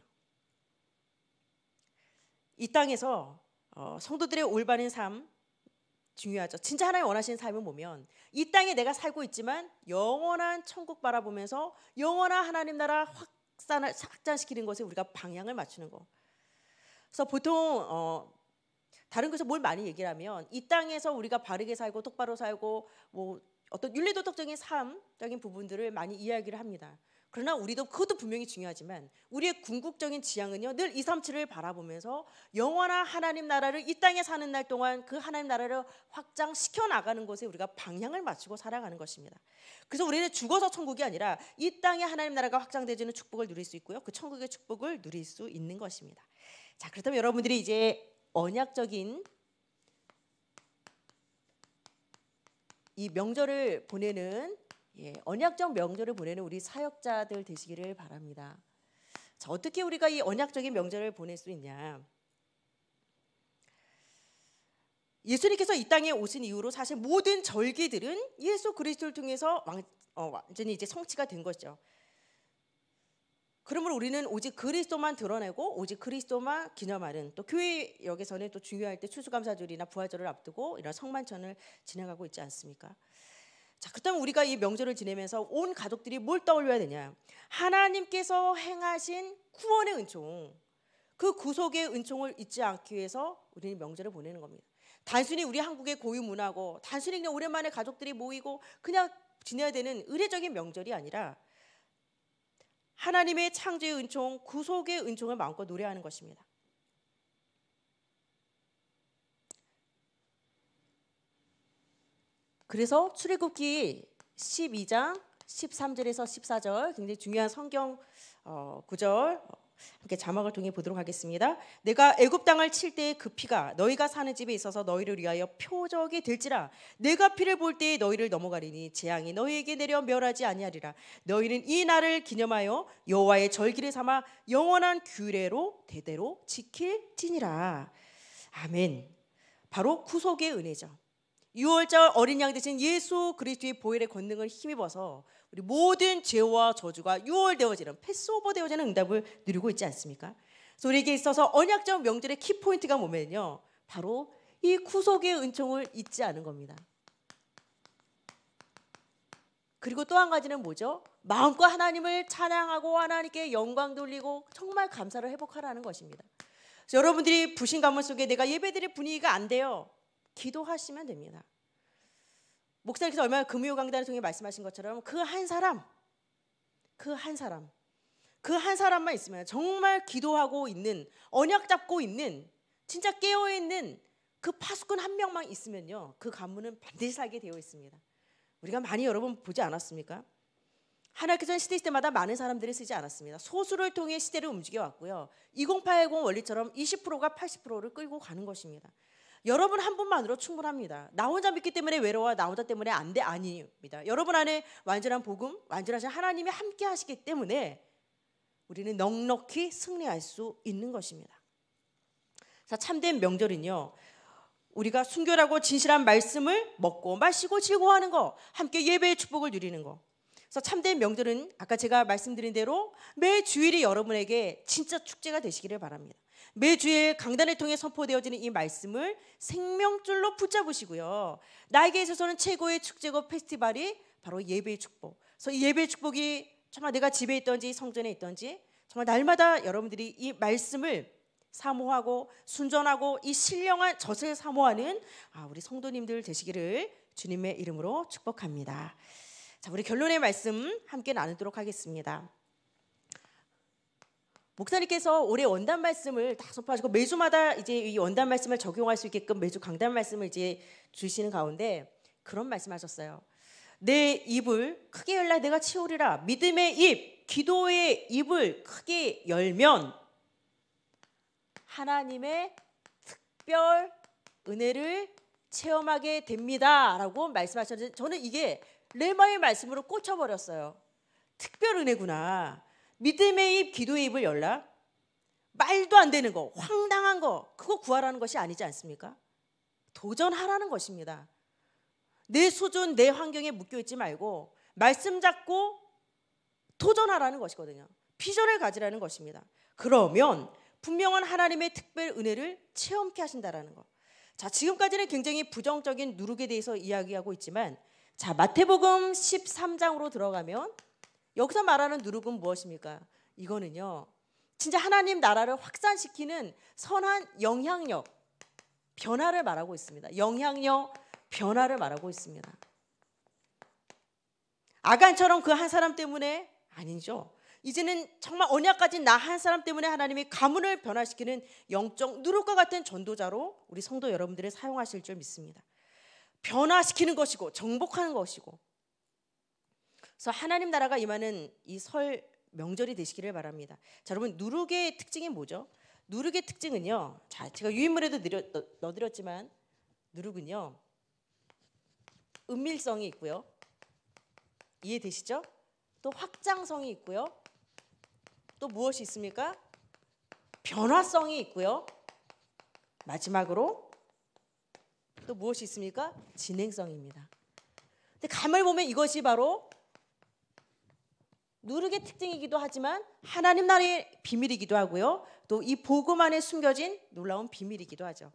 이 땅에서 어, 성도들의 올바른 삶 중요하죠. 진짜 하나님 원하시는 삶을 보면 이 땅에 내가 살고 있지만 영원한 천국 바라보면서 영원한 하나님 나라 확산을 확장시키는 것에 우리가 방향을 맞추는 거. 그래서 보통 어, 다른 곳에서 뭘 많이 얘기를 하면 이 땅에서 우리가 바르게 살고 똑바로 살고 뭐 어떤 윤리도덕적인 삶적인 부분들을 많이 이야기를 합니다. 그러나 우리도 그것도 분명히 중요하지만 우리의 궁극적인 지향은요 늘 2, 3, 7을 바라보면서 영원한 하나님 나라를 이 땅에 사는 날 동안 그 하나님 나라를 확장시켜 나가는 것에 우리가 방향을 맞추고 살아가는 것입니다. 그래서 우리는 죽어서 천국이 아니라 이 땅에 하나님 나라가 확장되지는 축복을 누릴 수 있고요 그 천국의 축복을 누릴 수 있는 것입니다. 자 그렇다면 여러분들이 이제 언약적인 이 명절을 보내는 예, 언약적 명절을 보내는 우리 사역자들 되시기를 바랍니다. 자, 어떻게 우리가 이 언약적인 명절을 보낼 수 있냐? 예수님께서 이 땅에 오신 이후로 사실 모든 절기들은 예수 그리스도를 통해서 어, 완전히 이제 성취가 된 것이죠. 그러므로 우리는 오직 그리스도만 드러내고 오직 그리스도만 기념하는 또 교회 역에서는 또 중요할 때 추수감사절이나 부활절을 앞두고 이런 성만천을 진행하고 있지 않습니까? 자, 그렇다면 우리가 이 명절을 지내면서 온 가족들이 뭘 떠올려야 되냐? 하나님께서 행하신 구원의 은총, 그 구속의 은총을 잊지 않기 위해서 우리는 명절을 보내는 겁니다. 단순히 우리 한국의 고유 문화고 단순히 그냥 오랜만에 가족들이 모이고 그냥 지내야 되는 의례적인 명절이 아니라 하나님의 창조의 은총, 구속의 은총을 마음껏 노래하는 것입니다. 그래서 출애굽기 12장 13절에서 14절 굉장히 중요한 성경 어, 구절 함께 자막을 통해 보도록 하겠습니다. 내가 애굽 땅을 칠 때의 그 피가 너희가 사는 집에 있어서 너희를 위하여 표적이 될지라. 내가 피를 볼 때에 너희를 넘어가리니 재앙이 너희에게 내려 멸하지 아니하리라. 너희는 이 날을 기념하여 여호와의 절기를 삼아 영원한 규례로 대대로 지킬지니라. 아멘. 바로 구속의 은혜죠. 6월절 어린 양 대신 예수 그리스도의 보혈의 권능을 힘입어서 우리 모든 죄와 저주가 유월 되어지는 패스오버 되어지는 응답을 누리고 있지 않습니까? 그래서 우리에게 있어서 언약적 명절의 키포인트가 뭐면요. 바로 이 구속의 은총을 잊지 않은 겁니다. 그리고 또 한 가지는 뭐죠? 마음껏 하나님을 찬양하고 하나님께 영광 돌리고 정말 감사를 회복하라는 것입니다. 여러분들이 부신 가문 속에 내가 예배드릴 분위기가 안 돼요. 기도하시면 됩니다. 목사님께서 얼마 나 금요 강단을 통해 말씀하신 것처럼 그 한 사람, 그 한 사람, 그 한 사람만 있으면 정말 기도하고 있는 언약 잡고 있는 진짜 깨어 있는 그 파수꾼 한 명만 있으면요 그 가문은 반드시 살게 되어 있습니다. 우리가 많이 여러분 보지 않았습니까? 하나님께서는 시대 시대마다 많은 사람들이 쓰지 않았습니다. 소수를 통해 시대를 움직여 왔고요. 2080 원리처럼 20%가 80%를 끌고 가는 것입니다. 여러분 한 분만으로 충분합니다. 나 혼자 믿기 때문에 외로워, 나 혼자 때문에 안 돼, 아닙니다. 여러분 안에 완전한 복음, 완전하신 하나님이 함께 하시기 때문에 우리는 넉넉히 승리할 수 있는 것입니다. 자, 참된 명절은요. 우리가 순결하고 진실한 말씀을 먹고 마시고 즐거워하는 거, 함께 예배의 축복을 누리는 거. 그래서 참된 명절은 아까 제가 말씀드린 대로 매 주일이 여러분에게 진짜 축제가 되시기를 바랍니다. 매주에 강단을 통해 선포되어지는 이 말씀을 생명줄로 붙잡으시고요. 나에게 있어서는 최고의 축제고 페스티벌이 바로 예배의 축복. 그래서 이 예배의 축복이 정말 내가 집에 있던지 성전에 있던지 정말 날마다 여러분들이 이 말씀을 사모하고 순전하고 이 신령한 젖을 사모하는 아, 우리 성도님들 되시기를 주님의 이름으로 축복합니다. 자, 우리 결론의 말씀 함께 나누도록 하겠습니다. 목사님께서 올해 원단 말씀을 다 소파하시고 매주마다 이제 이 원단 말씀을 적용할 수 있게끔 매주 강단 말씀을 이제 주시는 가운데 그런 말씀하셨어요. 내 입을 크게 열라 내가 채우리라 믿음의 입 기도의 입을 크게 열면 하나님의 특별 은혜를 체험하게 됩니다라고 말씀하셨는데 저는 이게 레마의 말씀으로 꽂혀버렸어요. 특별 은혜구나. 믿음의 입, 기도의 입을 열라. 말도 안 되는 거, 황당한 거, 그거 구하라는 것이 아니지 않습니까? 도전하라는 것입니다. 내 수준, 내 환경에 묶여 있지 말고 말씀 잡고 도전하라는 것이거든요. 피전을 가지라는 것입니다. 그러면 분명한 하나님의 특별 은혜를 체험케 하신다라는 것. 자, 지금까지는 굉장히 부정적인 누룩에 대해서 이야기하고 있지만 자, 마태복음 13장으로 들어가면 여기서 말하는 누룩은 무엇입니까? 이거는요. 진짜 하나님 나라를 확산시키는 선한 영향력, 변화를 말하고 있습니다. 영향력, 변화를 말하고 있습니다. 아간처럼 그 한 사람 때문에 아니죠. 이제는 정말 언약까지 나 한 사람 때문에 하나님이 가문을 변화시키는 영적 누룩과 같은 전도자로 우리 성도 여러분들을 사용하실 줄 믿습니다. 변화시키는 것이고 정복하는 것이고 그래서 하나님 나라가 임하는 이 설 명절이 되시기를 바랍니다. 자, 여러분 누룩의 특징이 뭐죠? 누룩의 특징은요. 자, 제가 유인물에도 넣어, 넣어드렸지만 누룩은요. 은밀성이 있고요. 이해되시죠? 또 확장성이 있고요. 또 무엇이 있습니까? 변화성이 있고요. 마지막으로 또 무엇이 있습니까? 진행성입니다. 근데 감을 보면 이것이 바로 누룩의 특징이기도 하지만 하나님 나라의 비밀이기도 하고요. 또 이 복음 안에 숨겨진 놀라운 비밀이기도 하죠.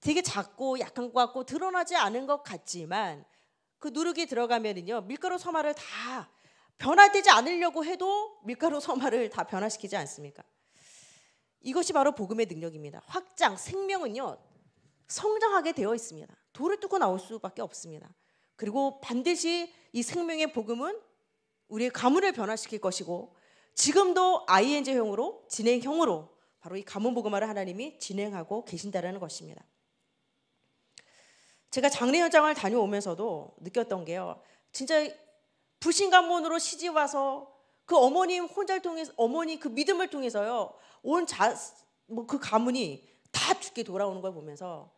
되게 작고 약한 것 같고 드러나지 않은 것 같지만 그 누룩이 들어가면은요 밀가루 서마를 다 변화되지 않으려고 해도 밀가루 서마를 다 변화시키지 않습니까? 이것이 바로 복음의 능력입니다. 확장, 생명은요 성장하게 되어 있습니다. 돌을 뚫고 나올 수밖에 없습니다. 그리고 반드시 이 생명의 복음은 우리의 가문을 변화시킬 것이고 지금도 ING형으로 진행형으로 바로 이 가문 복음화를 하나님이 진행하고 계신다라는 것입니다. 제가 장례 현장을 다녀오면서도 느꼈던 게요. 진짜 불신 가문으로 시집 와서 그 어머님 혼자를 통해서 어머니 그 믿음을 통해서요. 온자뭐그 가문이 다 죽게 돌아오는 걸 보면서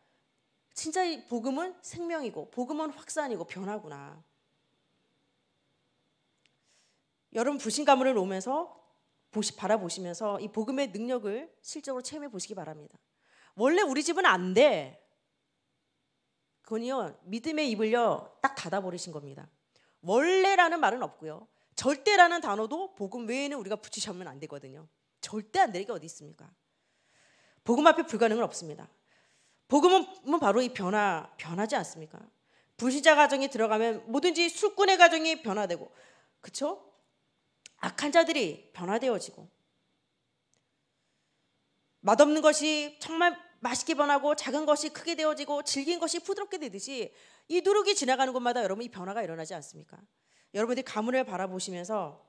진짜 이 복음은 생명이고 복음은 확산이고 변화구나. 여러분 불신가문을 오면서 보시 바라보시면서 이 복음의 능력을 실적으로 체험해 보시기 바랍니다. 원래 우리 집은 안 돼. 그건요 믿음의 입을요 딱 닫아 버리신 겁니다. 원래라는 말은 없고요. 절대라는 단어도 복음 외에는 우리가 붙이시면 안 되거든요. 절대 안 되는 게 어디 있습니까? 복음 앞에 불가능은 없습니다. 복음은 바로 이 변화 변하지 않습니까? 불신자 가정이 들어가면 뭐든지 술꾼의 가정이 변화되고 그렇죠? 악한 자들이 변화되어지고 맛없는 것이 정말 맛있게 변하고 작은 것이 크게 되어지고 질긴 것이 부드럽게 되듯이 이 누룩이 지나가는 곳마다 여러분 이 변화가 일어나지 않습니까? 여러분들이 가문을 바라보시면서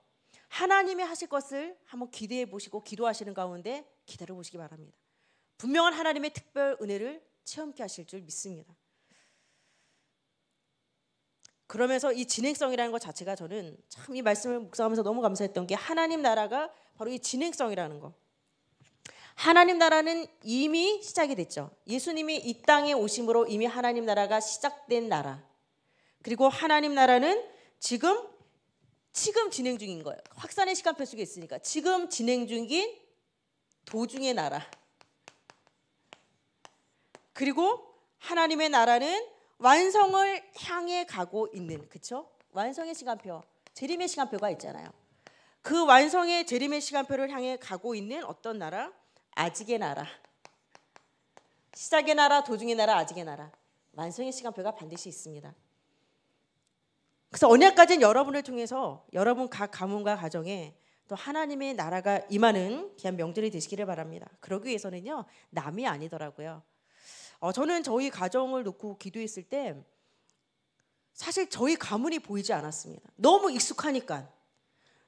하나님이 하실 것을 한번 기대해 보시고 기도하시는 가운데 기다려 보시기 바랍니다. 분명한 하나님의 특별 은혜를 체험케 하실 줄 믿습니다. 그러면서 이 진행성이라는 것 자체가 저는 참 이 말씀을 묵상하면서 너무 감사했던 게 하나님 나라가 바로 이 진행성이라는 거. 하나님 나라는 이미 시작이 됐죠. 예수님이 이 땅에 오심으로 이미 하나님 나라가 시작된 나라. 그리고 하나님 나라는 지금 지금 진행 중인 거예요. 확산의 시간표 속에 있으니까 지금 진행 중인 도중의 나라. 그리고 하나님의 나라는 완성을 향해 가고 있는 그쵸? 완성의 시간표, 재림의 시간표가 있잖아요. 그 완성의 재림의 시간표를 향해 가고 있는 어떤 나라? 아직의 나라. 시작의 나라, 도중의 나라, 아직의 나라. 완성의 시간표가 반드시 있습니다. 그래서 언약까지는 여러분을 통해서 여러분 각 가문과 가정에 또 하나님의 나라가 임하는 귀한 명절이 되시기를 바랍니다. 그러기 위해서는요 남이 아니더라고요. 어, 저는 저희 가정을 놓고 기도했을 때 사실 저희 가문이 보이지 않았습니다. 너무 익숙하니까.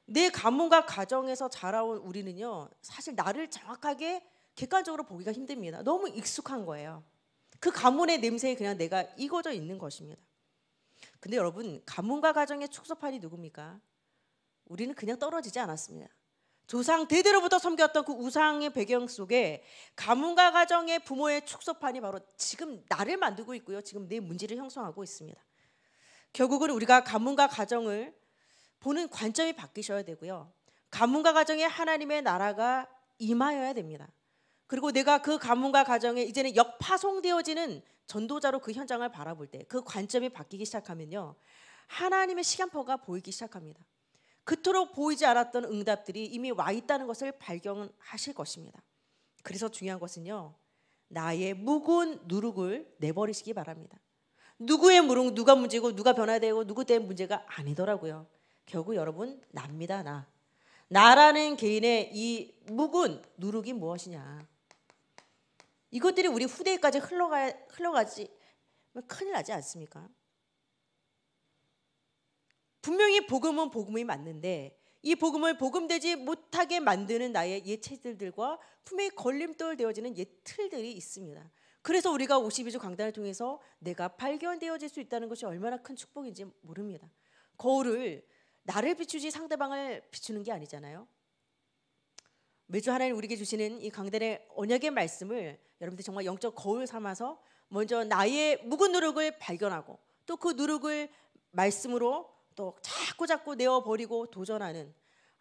내 가문과 가정에서 자라온 우리는요, 사실 나를 정확하게 객관적으로 보기가 힘듭니다. 너무 익숙한 거예요. 그 가문의 냄새에 그냥 내가 익어져 있는 것입니다. 근데 여러분, 가문과 가정의 축소판이 누굽니까? 우리는 그냥 떨어지지 않았습니다. 조상 대대로부터 섬겼던 그 우상의 배경 속에 가문과 가정의 부모의 축소판이 바로 지금 나를 만들고 있고요. 지금 내 문제를 형성하고 있습니다. 결국은 우리가 가문과 가정을 보는 관점이 바뀌셔야 되고요. 가문과 가정에 하나님의 나라가 임하여야 됩니다. 그리고 내가 그 가문과 가정에 이제는 역파송되어지는 전도자로 그 현장을 바라볼 때 그 관점이 바뀌기 시작하면요. 하나님의 시간표가 보이기 시작합니다. 그토록 보이지 않았던 응답들이 이미 와 있다는 것을 발견하실 것입니다. 그래서 중요한 것은요. 나의 묵은 누룩을 내버리시기 바랍니다. 누구의 무릉 누가 문제고 누가 변화되고 누구 때문에 문제가 아니더라고요. 결국 여러분 납니다 나. 나라는 개인의 이 묵은 누룩이 무엇이냐. 이것들이 우리 후대까지 흘러가 흘러가지 큰일 나지 않습니까? 분명히 복음은 복음이 맞는데 이 복음을 복음되지 못하게 만드는 나의 예 체질들과 품에 걸림돌 되어지는 옛 틀들이 있습니다. 그래서 우리가 52주 강단을 통해서 내가 발견되어질 수 있다는 것이 얼마나 큰 축복인지 모릅니다. 거울을 나를 비추지 상대방을 비추는 게 아니잖아요. 매주 하나님 우리에게 주시는 이 강단의 언약의 말씀을 여러분들 정말 영적 거울 삼아서 먼저 나의 묵은 노력을 발견하고 또그노력을 말씀으로 또 자꾸 자꾸 내어 버리고 도전하는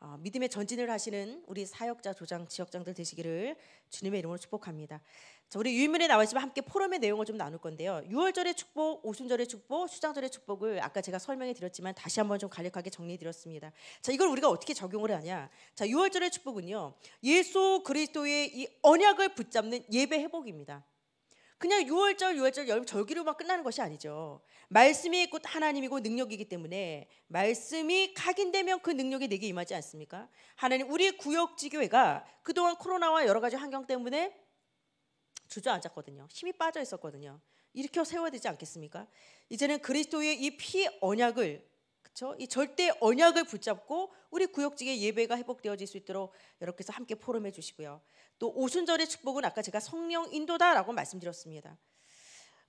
어, 믿음의 전진을 하시는 우리 사역자 조장 지역장들 되시기를 주님의 이름으로 축복합니다. 자, 우리 유인문에 나와 있지만 함께 포럼의 내용을 좀 나눌 건데요. 6월절의 축복, 오순절의 축복, 수장절의 축복을 아까 제가 설명해 드렸지만 다시 한번 좀 간략하게 정리해 드렸습니다. 자, 이걸 우리가 어떻게 적용을 하냐? 자, 6월절의 축복은요. 예수 그리스도의 이 언약을 붙잡는 예배 회복입니다. 그냥 유월절유월절 여름 절기로만 끝나는 것이 아니죠. 말씀이 곧 하나님이고 능력이기 때문에 말씀이 각인되면 그 능력이 내게 임하지 않습니까? 하나님 우리 구역지교회가 그동안 코로나와 여러 가지 환경 때문에 주저앉았거든요. 힘이 빠져 있었거든요. 일으켜 세워야 되지 않겠습니까? 이제는 그리스도의 이 피 언약을 그렇죠? 이 절대 언약을 붙잡고 우리 구역지의 예배가 회복되어질 수 있도록 여러분께서 함께 포럼해 주시고요. 또 오순절의 축복은 아까 제가 성령 인도다라고 말씀드렸습니다.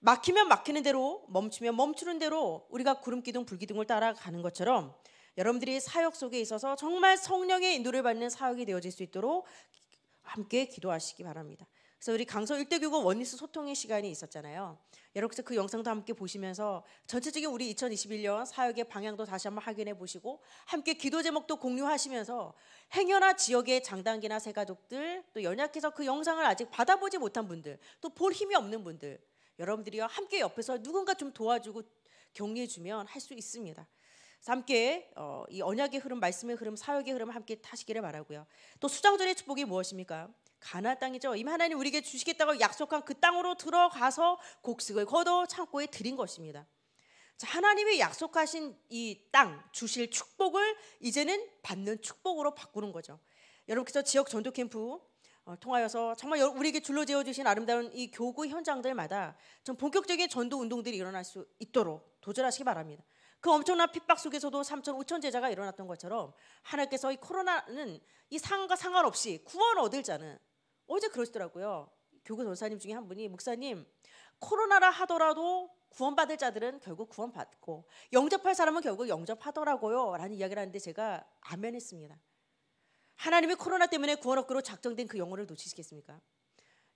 막히면 막히는 대로 멈추면 멈추는 대로 우리가 구름 기둥 불기둥을 따라가는 것처럼 여러분들이 사역 속에 있어서 정말 성령의 인도를 받는 사역이 되어질 수 있도록 함께 기도하시기 바랍니다. 그래서 우리 강서 1대교구 원리스 소통의 시간이 있었잖아요. 여러분께서 그 영상도 함께 보시면서 전체적인 우리 2021년 사역의 방향도 다시 한번 확인해 보시고 함께 기도 제목도 공유하시면서 행여나 지역의 장단기나 새가족들 또 연약해서 그 영상을 아직 받아보지 못한 분들 또 볼 힘이 없는 분들 여러분들이 함께 옆에서 누군가 좀 도와주고 격려해 주면 할 수 있습니다. 함께 어, 이 언약의 흐름, 말씀의 흐름, 사역의 흐름 함께 타시기를 바라고요. 또수장전의 축복이 무엇입니까? 가나 땅이죠. 이 하나님 우리에게 주시겠다고 약속한 그 땅으로 들어가서 곡식을 거둬 창고에 드린 것입니다. 자, 하나님이 약속하신 이 땅 주실 축복을 이제는 받는 축복으로 바꾸는 거죠. 여러분께서 지역 전도 캠프 어, 통하여서 정말 우리에게 줄로 재워 주신 아름다운 이 교구 현장들마다 좀 본격적인 전도 운동들이 일어날 수 있도록 도전하시기 바랍니다. 그 엄청난 핍박 속에서도 3천 5천 제자가 일어났던 것처럼 하나님께서 이 코로나는 이 상과 상관없이 구원 얻을 자는 어제 그러시더라고요. 교구 전사님 중에 한 분이 목사님 코로나라 하더라도 구원받을 자들은 결국 구원받고 영접할 사람은 결국 영접하더라고요 라는 이야기를 하는데 제가 아멘했습니다. 하나님이 코로나 때문에 구원 얻기로 작정된 그 영혼을 놓치시겠습니까?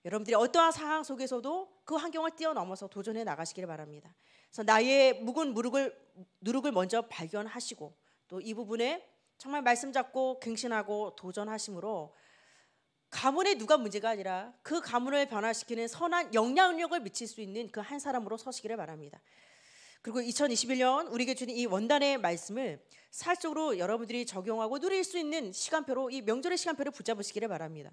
여러분들이 어떠한 상황 속에서도 그 환경을 뛰어넘어서 도전해 나가시길 바랍니다. 그래서 나의 묵은 무릎을 누룩을 먼저 발견하시고 또 이 부분에 정말 말씀 잡고 갱신하고 도전하심으로 가문에 누가 문제가 아니라 그 가문을 변화시키는 선한 영향력을 미칠 수 있는 그 한 사람으로 서시기를 바랍니다. 그리고 2021년 우리에게 주는 이 원단의 말씀을 사적으로 여러분들이 적용하고 누릴 수 있는 시간표로 이 명절의 시간표를 붙잡으시기를 바랍니다.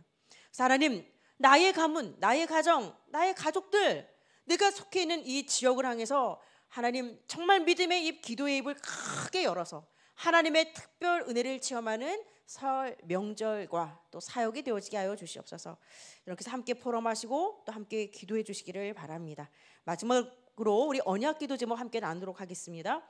하나님 나의 가문, 나의 가정, 나의 가족들, 내가 속해 있는 이 지역을 향해서 하나님 정말 믿음의 입, 기도의 입을 크게 열어서 하나님의 특별 은혜를 체험하는 설 명절과 또 사역이 되어지게 하여 주시옵소서. 이렇게 해서 함께 포럼하시고 또 함께 기도해 주시기를 바랍니다. 마지막으로 우리 언약 기도 제목 함께 나누도록 하겠습니다.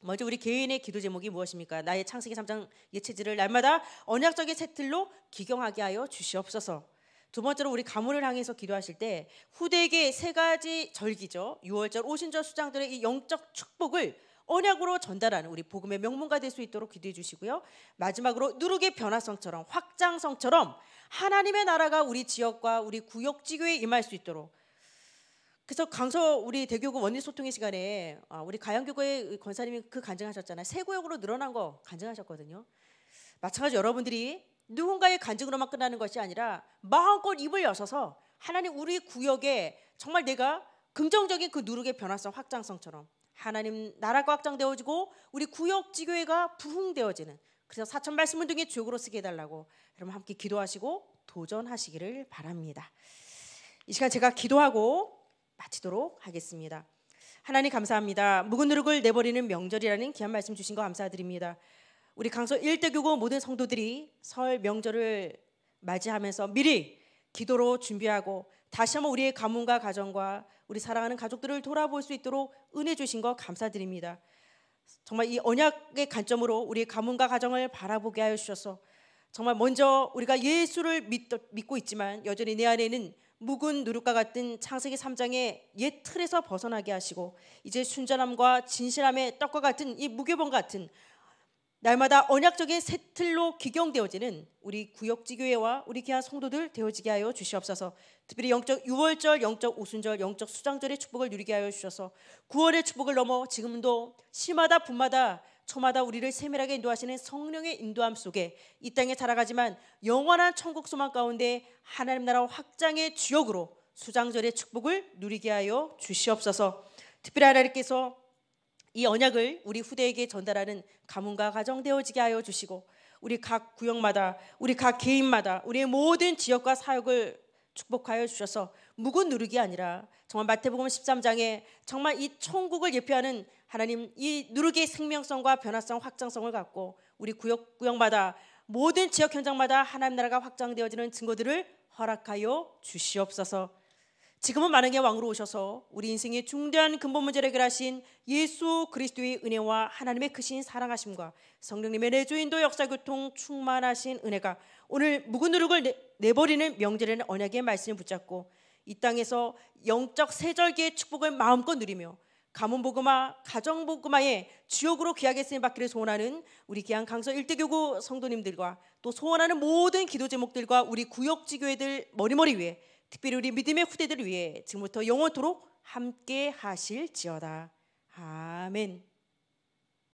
먼저 우리 개인의 기도 제목이 무엇입니까? 나의 창세기 3장 예체질를 날마다 언약적인 새틀로 기경하게 하여 주시옵소서. 두 번째로 우리 가문을 향해서 기도하실 때 후대에게 세 가지 절기죠. 6월절 오신절 수장들의 이 영적 축복을 언약으로 전달하는 우리 복음의 명문가 될 수 있도록 기도해 주시고요. 마지막으로 누룩의 변화성처럼 확장성처럼 하나님의 나라가 우리 지역과 우리 구역 지교에 임할 수 있도록 그래서 강서 우리 대교구 원인 소통의 시간에 아, 우리 가양교구의 권사님이 그 간증하셨잖아요. 세 구역으로 늘어난 거 간증하셨거든요. 마찬가지 여러분들이 누군가의 간증으로만 끝나는 것이 아니라 마음껏 입을 여셔서 하나님 우리 구역에 정말 내가 긍정적인 그 누룩의 변화성 확장성처럼 하나님 나라가 확장되어지고 우리 구역 지교회가 부흥되어지는 그래서 사천 말씀을 등의 주역으로 쓰게 해달라고 여러분 함께 기도하시고 도전하시기를 바랍니다. 이 시간 제가 기도하고 마치도록 하겠습니다. 하나님 감사합니다. 묵은 누룩을 내버리는 명절이라는 귀한 말씀 주신 거 감사드립니다. 우리 강서 일대교구 모든 성도들이 설 명절을 맞이하면서 미리 기도로 준비하고 다시 한번 우리의 가문과 가정과 우리 사랑하는 가족들을 돌아볼 수 있도록 은혜 주신 거 감사드립니다. 정말 이 언약의 관점으로 우리 가문과 가정을 바라보게 하여 주셔서 정말 먼저 우리가 예수를 믿, 믿고 있지만 여전히 내 안에는 묵은 누룩과 같은 창세기 3장의 옛 틀에서 벗어나게 하시고 이제 순전함과 진실함의 떡과 같은 이 무교범 같은 날마다 언약적인 새틀로 기경되어지는 우리 구역지 교회와 우리 귀한 성도들 되어지게 하여 주시옵소서. 특별히 영적 유월절, 영적 오순절, 영적 수장절의 축복을 누리게 하여 주셔서 9월의 축복을 넘어 지금도 시마다 분마다 초마다 우리를 세밀하게 인도하시는 성령의 인도함 속에 이 땅에 살아가지만 영원한 천국 소망 가운데 하나님 나라 확장의 주역으로 수장절의 축복을 누리게 하여 주시옵소서. 특별히 하나님께서 이 언약을 우리 후대에게 전달하는 가문과 가정되어지게 하여 주시고 우리 각 구역마다 우리 각 개인마다 우리의 모든 지역과 사역을 축복하여 주셔서 묵은 누룩이 아니라 정말 마태복음 13장에 정말 이 천국을 예표하는 하나님 이 누룩의 생명성과 변화성 확장성을 갖고 우리 구역 구역마다 모든 지역 현장마다 하나님 나라가 확장되어지는 증거들을 허락하여 주시옵소서. 지금은 만약에 왕으로 오셔서 우리 인생의 중대한 근본 문제를 해결하신 예수 그리스도의 은혜와 하나님의 크신 사랑하심과 성령님의 내주인도 역사교통 충만하신 은혜가 오늘 묵은 누룩을 내버리는 명절에는 언약의 말씀을 붙잡고 이 땅에서 영적 세절기의 축복을 마음껏 누리며 가문 복음화, 가정 복음화의 주역으로 귀하게 쓰임 받기를 소원하는 우리 귀한 강서 일대교구 성도님들과 또 소원하는 모든 기도 제목들과 우리 구역 지교회들 머리머리 위에 특별히 우리 믿음의 후대들을 위해 지금부터 영원토록 함께 하실지어다. 아멘.